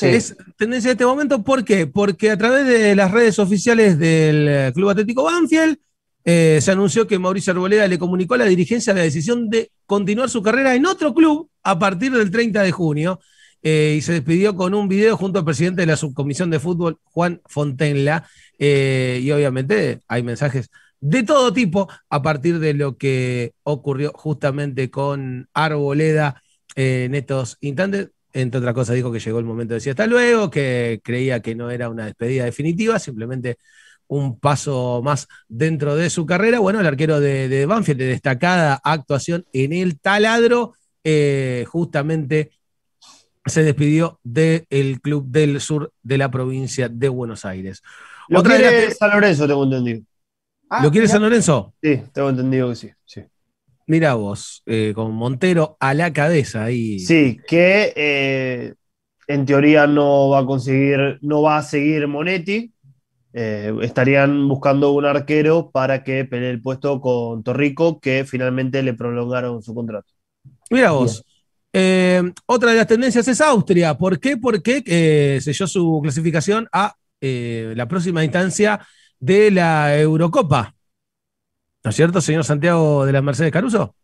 Es tendencia en este momento, ¿por qué? Porque a través de las redes oficiales del eh, Club Atlético Banfield eh, se anunció que Mauricio Arboleda le comunicó a la dirigencia la decisión de continuar su carrera en otro club a partir del 30 de junio. Eh, y se despidió con un video junto al presidente de la subcomisión de fútbol, Juan Fontenla. y obviamente hay mensajes de todo tipo a partir de lo que ocurrió justamente con Arboleda en estos instantes. Entre otras cosas, dijo que llegó el momento de decir hasta luego, que creía que no era una despedida definitiva, simplemente un paso más dentro de su carrera. Bueno, el arquero de, Banfield, de destacada actuación en el taladro, eh, justamente se despidió del club del sur de la provincia de Buenos Aires. Otra de San Lorenzo, tengo entendido. Ah, ¿Lo quiere San Lorenzo? Sí, tengo entendido que sí. Mira vos, eh, con Montero a la cabeza ahí. Sí, que eh, en teoría no va a conseguir, no va a seguir Monetti. Eh, estarían buscando un arquero para que pelee el puesto con Torrico, que finalmente le prolongaron su contrato. Mira vos. otra de las tendencias es Austria. ¿Por qué? Porque selló su clasificación a la próxima instancia de la Eurocopa. ¿No es cierto, señor Santiago de las Mercedes Caruso?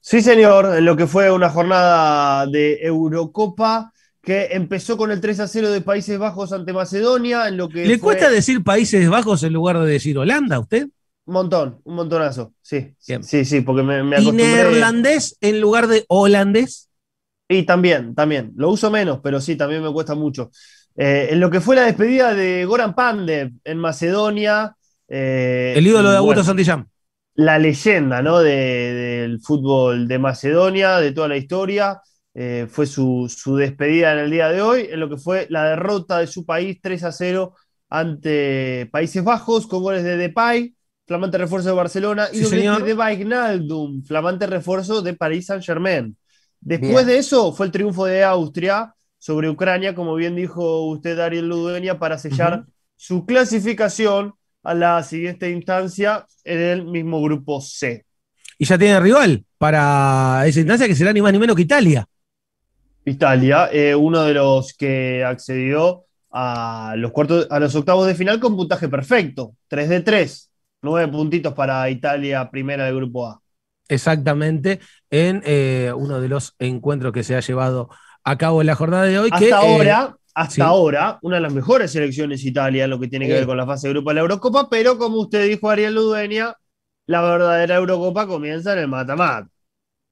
Sí, señor, lo que fue una jornada de Eurocopa que empezó con el 3 a 0 de Países Bajos ante Macedonia, en lo que ¿Le cuesta decir Países Bajos en lugar de decir Holanda, usted? Un montón, un montonazo, sí. Sí, sí, porque me, me ¿Y neerlandés en lugar de holandés? Y también, también. Lo uso menos, pero sí, también me cuesta mucho. Eh, en lo que fue la despedida de Goran Pandev en Macedonia. Eh, el ídolo de Augusto Santillán. La leyenda ¿no? del fútbol de Macedonia, de toda la historia. Eh, fue su, despedida en el día de hoy, en lo que fue la derrota de su país 3 a 0 ante Países Bajos, con goles de Depay, flamante refuerzo de Barcelona, y doblete de Wijnaldum, flamante refuerzo de Paris Saint-Germain. Después de eso fue el triunfo de Austria sobre Ucrania, como bien dijo usted, Ariel Ludueña, para sellar su clasificación a la siguiente instancia en el mismo grupo C. Y ya tiene rival para esa instancia que será ni más ni menos que Italia. Italia, eh, uno de los que accedió a los, cuartos, a los octavos de final con puntaje perfecto, 3 de 3, 9 puntitos para Italia primera del grupo A. Exactamente, en eh, uno de los encuentros que se ha llevado Acabo la jornada de hoy. Hasta eh, ahora, hasta ahora, una de las mejores selecciones Italia en lo que tiene que eh. ver con la fase de grupo de la Eurocopa, pero como usted dijo, Ariel Ludueña, la verdadera Eurocopa comienza en el matamat.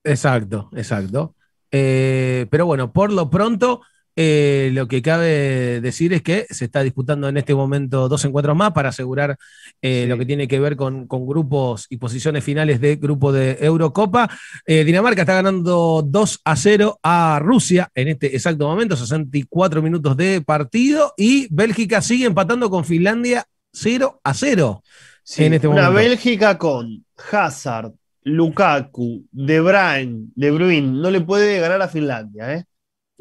Exacto, exacto. Eh, pero bueno, por lo pronto, eh, lo que cabe decir es que se está disputando en este momento dos encuentros más para asegurar eh, lo que tiene que ver con, grupos y posiciones finales de grupo de Eurocopa. Eh, Dinamarca está ganando 2 a 0 a Rusia en este exacto momento, 64 minutos de partido, y Bélgica sigue empatando con Finlandia 0 a 0 en este una Bélgica con Hazard, Lukaku, De Bruyne, De Bruyne, no le puede ganar a Finlandia, ¿eh?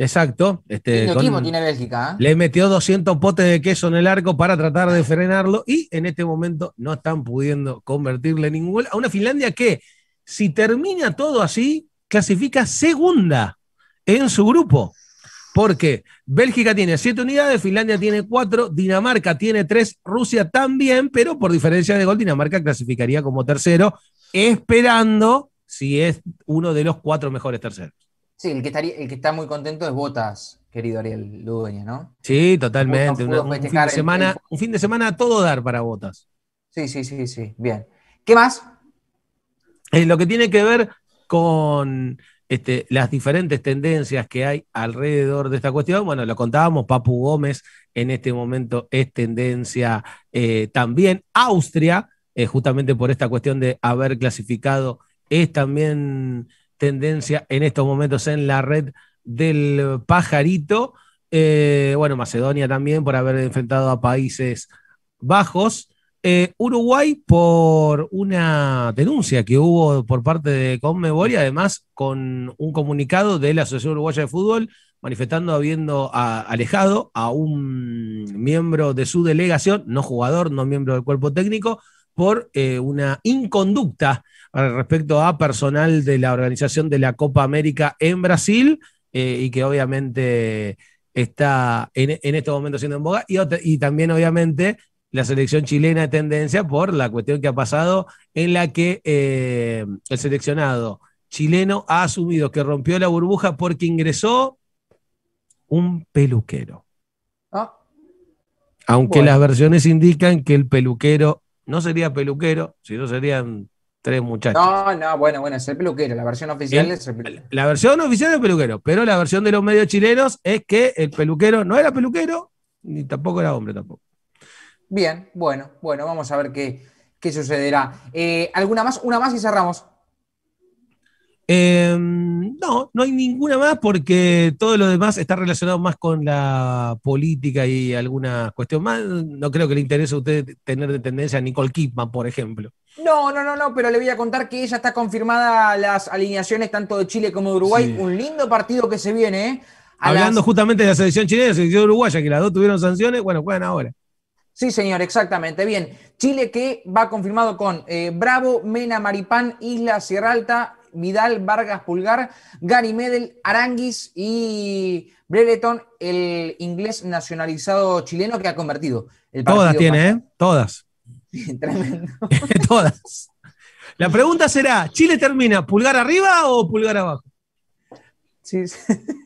Exacto. Este, ¿eh? Le metió 200 potes de queso en el arco para tratar de frenarlo y en este momento no están pudiendo convertirle ningún gol a una Finlandia que, si termina todo así, clasifica segunda en su grupo. Porque Bélgica tiene 7 unidades, Finlandia tiene 4, Dinamarca tiene 3, Rusia también, pero por diferencia de gol, Dinamarca clasificaría como tercero, esperando si es uno de los cuatro mejores terceros. Sí, el que, estaría, el que está muy contento es Botas, querido Ariel Ludueña, ¿no? Sí, totalmente. un, fin de semana, un fin de semana todo dar para Botas. Sí, sí, sí, sí. Bien. ¿Qué más? Eh, lo que tiene que ver con este, las diferentes tendencias que hay alrededor de esta cuestión. Bueno, lo contábamos, Papu Gómez en este momento es tendencia eh, también. Austria, eh, justamente por esta cuestión de haber clasificado, es también tendencia en estos momentos en la red del pajarito. Eh, bueno, Macedonia también por haber enfrentado a Países Bajos. Eh, Uruguay por una denuncia que hubo por parte de Conmebol y además con un comunicado de la Asociación Uruguaya de Fútbol manifestando habiendo alejado a un miembro de su delegación, no jugador, no miembro del cuerpo técnico, por eh, una inconducta respecto a personal de la organización de la Copa América en Brasil eh, y que obviamente está en, en, estos momentos siendo en boga y, también obviamente la selección chilena de tendencia por la cuestión que ha pasado en la que eh, el seleccionado chileno ha asumido que rompió la burbuja porque ingresó un peluquero. Ah. Aunque las versiones indican que el peluquero no sería peluquero, sino serían tres muchachos. No, no, bueno, bueno, es el peluquero, la versión oficial es el peluquero. La versión oficial es el peluquero, pero la versión de los medios chilenos es que el peluquero no era peluquero, ni tampoco era hombre tampoco. Bien, bueno, bueno, vamos a ver qué, qué sucederá. Eh, ¿Alguna más? Una más y cerramos. Eh, no, no hay ninguna más porque todo lo demás está relacionado más con la política y algunas cuestión más. No creo que le interese a usted tener de tendencia a Nicole Kidman, por ejemplo. No, no, no, no, pero le voy a contar que ya está confirmada las alineaciones tanto de Chile como de Uruguay. Un lindo partido que se viene, ¿eh? Hablando justamente de la selección chilena y la selección uruguaya, que las dos tuvieron sanciones, bueno, juegan ahora. Sí, señor, exactamente. Bien, Chile que va confirmado con eh, Bravo, Mena, Maripán, Isla, Sierra Alta, Vidal, Vargas, Pulgar, Gary Medel, Aranguis y Breletón, el inglés nacionalizado chileno que ha convertido. todas tiene, ¿eh? Todas. Tremendo. todas. La pregunta será, ¿Chile termina pulgar arriba o pulgar abajo? Sí.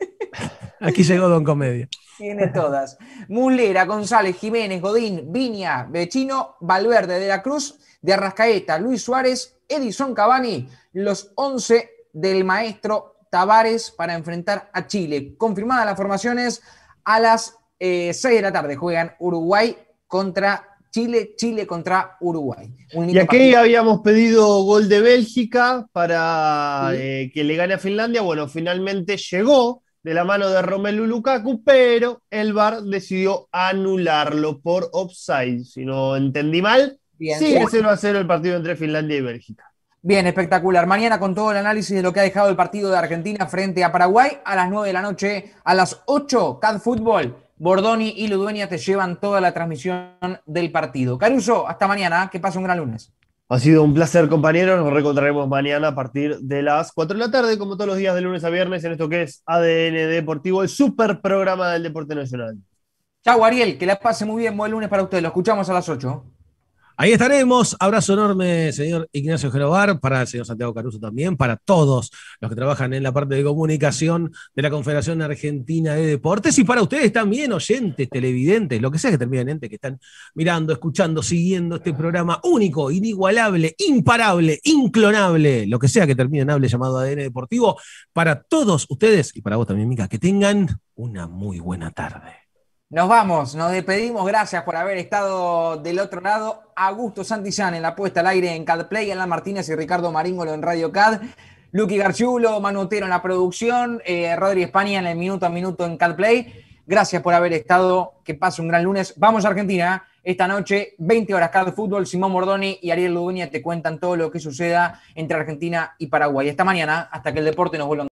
Aquí llegó Don Comedia. Tiene todas. Mulera, González, Jiménez, Godín, Viña, Vecino, Valverde, De la Cruz, de Arrascaeta, Luis Suárez, Edison Cavani, los 11 del maestro Tavares para enfrentar a Chile. Confirmadas las formaciones, a las 6 eh, de la tarde juegan Uruguay contra Chile, Chile contra Uruguay. y aquí habíamos pedido gol de Bélgica para eh, que le gane a Finlandia. Bueno, finalmente llegó de la mano de Romelu Lukaku, pero el VAR decidió anularlo por offside. Si no entendí mal, sigue 0 a 0 el partido entre Finlandia y Bélgica. Bien, espectacular. Mañana con todo el análisis de lo que ha dejado el partido de Argentina frente a Paraguay a las 9 de la noche, a las 8, CAD Fútbol. Bordoni y Ludueña te llevan toda la transmisión del partido. Caruso, hasta mañana, que pase un gran lunes. Ha sido un placer, compañero, Nos reencontraremos mañana a partir de las 4 de la tarde, como todos los días de lunes a viernes, en esto que es ADN Deportivo, el super programa del Deporte Nacional. Chau, Ariel, que la pase muy bien. Buen lunes para ustedes. Lo escuchamos a las 8. Ahí estaremos. Abrazo enorme, señor Ignacio Gerobar, para el señor Santiago Caruso también, para todos los que trabajan en la parte de comunicación de la Confederación Argentina de Deportes y para ustedes también, oyentes, televidentes, lo que sea que terminen ente, que están mirando, escuchando, siguiendo este programa único, inigualable, imparable, inclonable, lo que sea que terminen hable llamado ADN Deportivo, para todos ustedes y para vos también, Mica, que tengan una muy buena tarde. Nos vamos, nos despedimos. Gracias por haber estado del otro lado. Augusto Santillán en la puesta al aire en CadPlay, Alan Martínez y Ricardo Maringolo en Radio Cad. Luqui Garciulo, Manu en la producción, eh, Rodri España en el minuto a minuto en CadPlay. Gracias por haber estado. Que pase un gran lunes. Vamos a Argentina. Esta noche, 20 horas CAD fútbol. Simón Mordoni y Ariel Ludoña te cuentan todo lo que suceda entre Argentina y Paraguay. Esta mañana, hasta que el deporte nos vuelva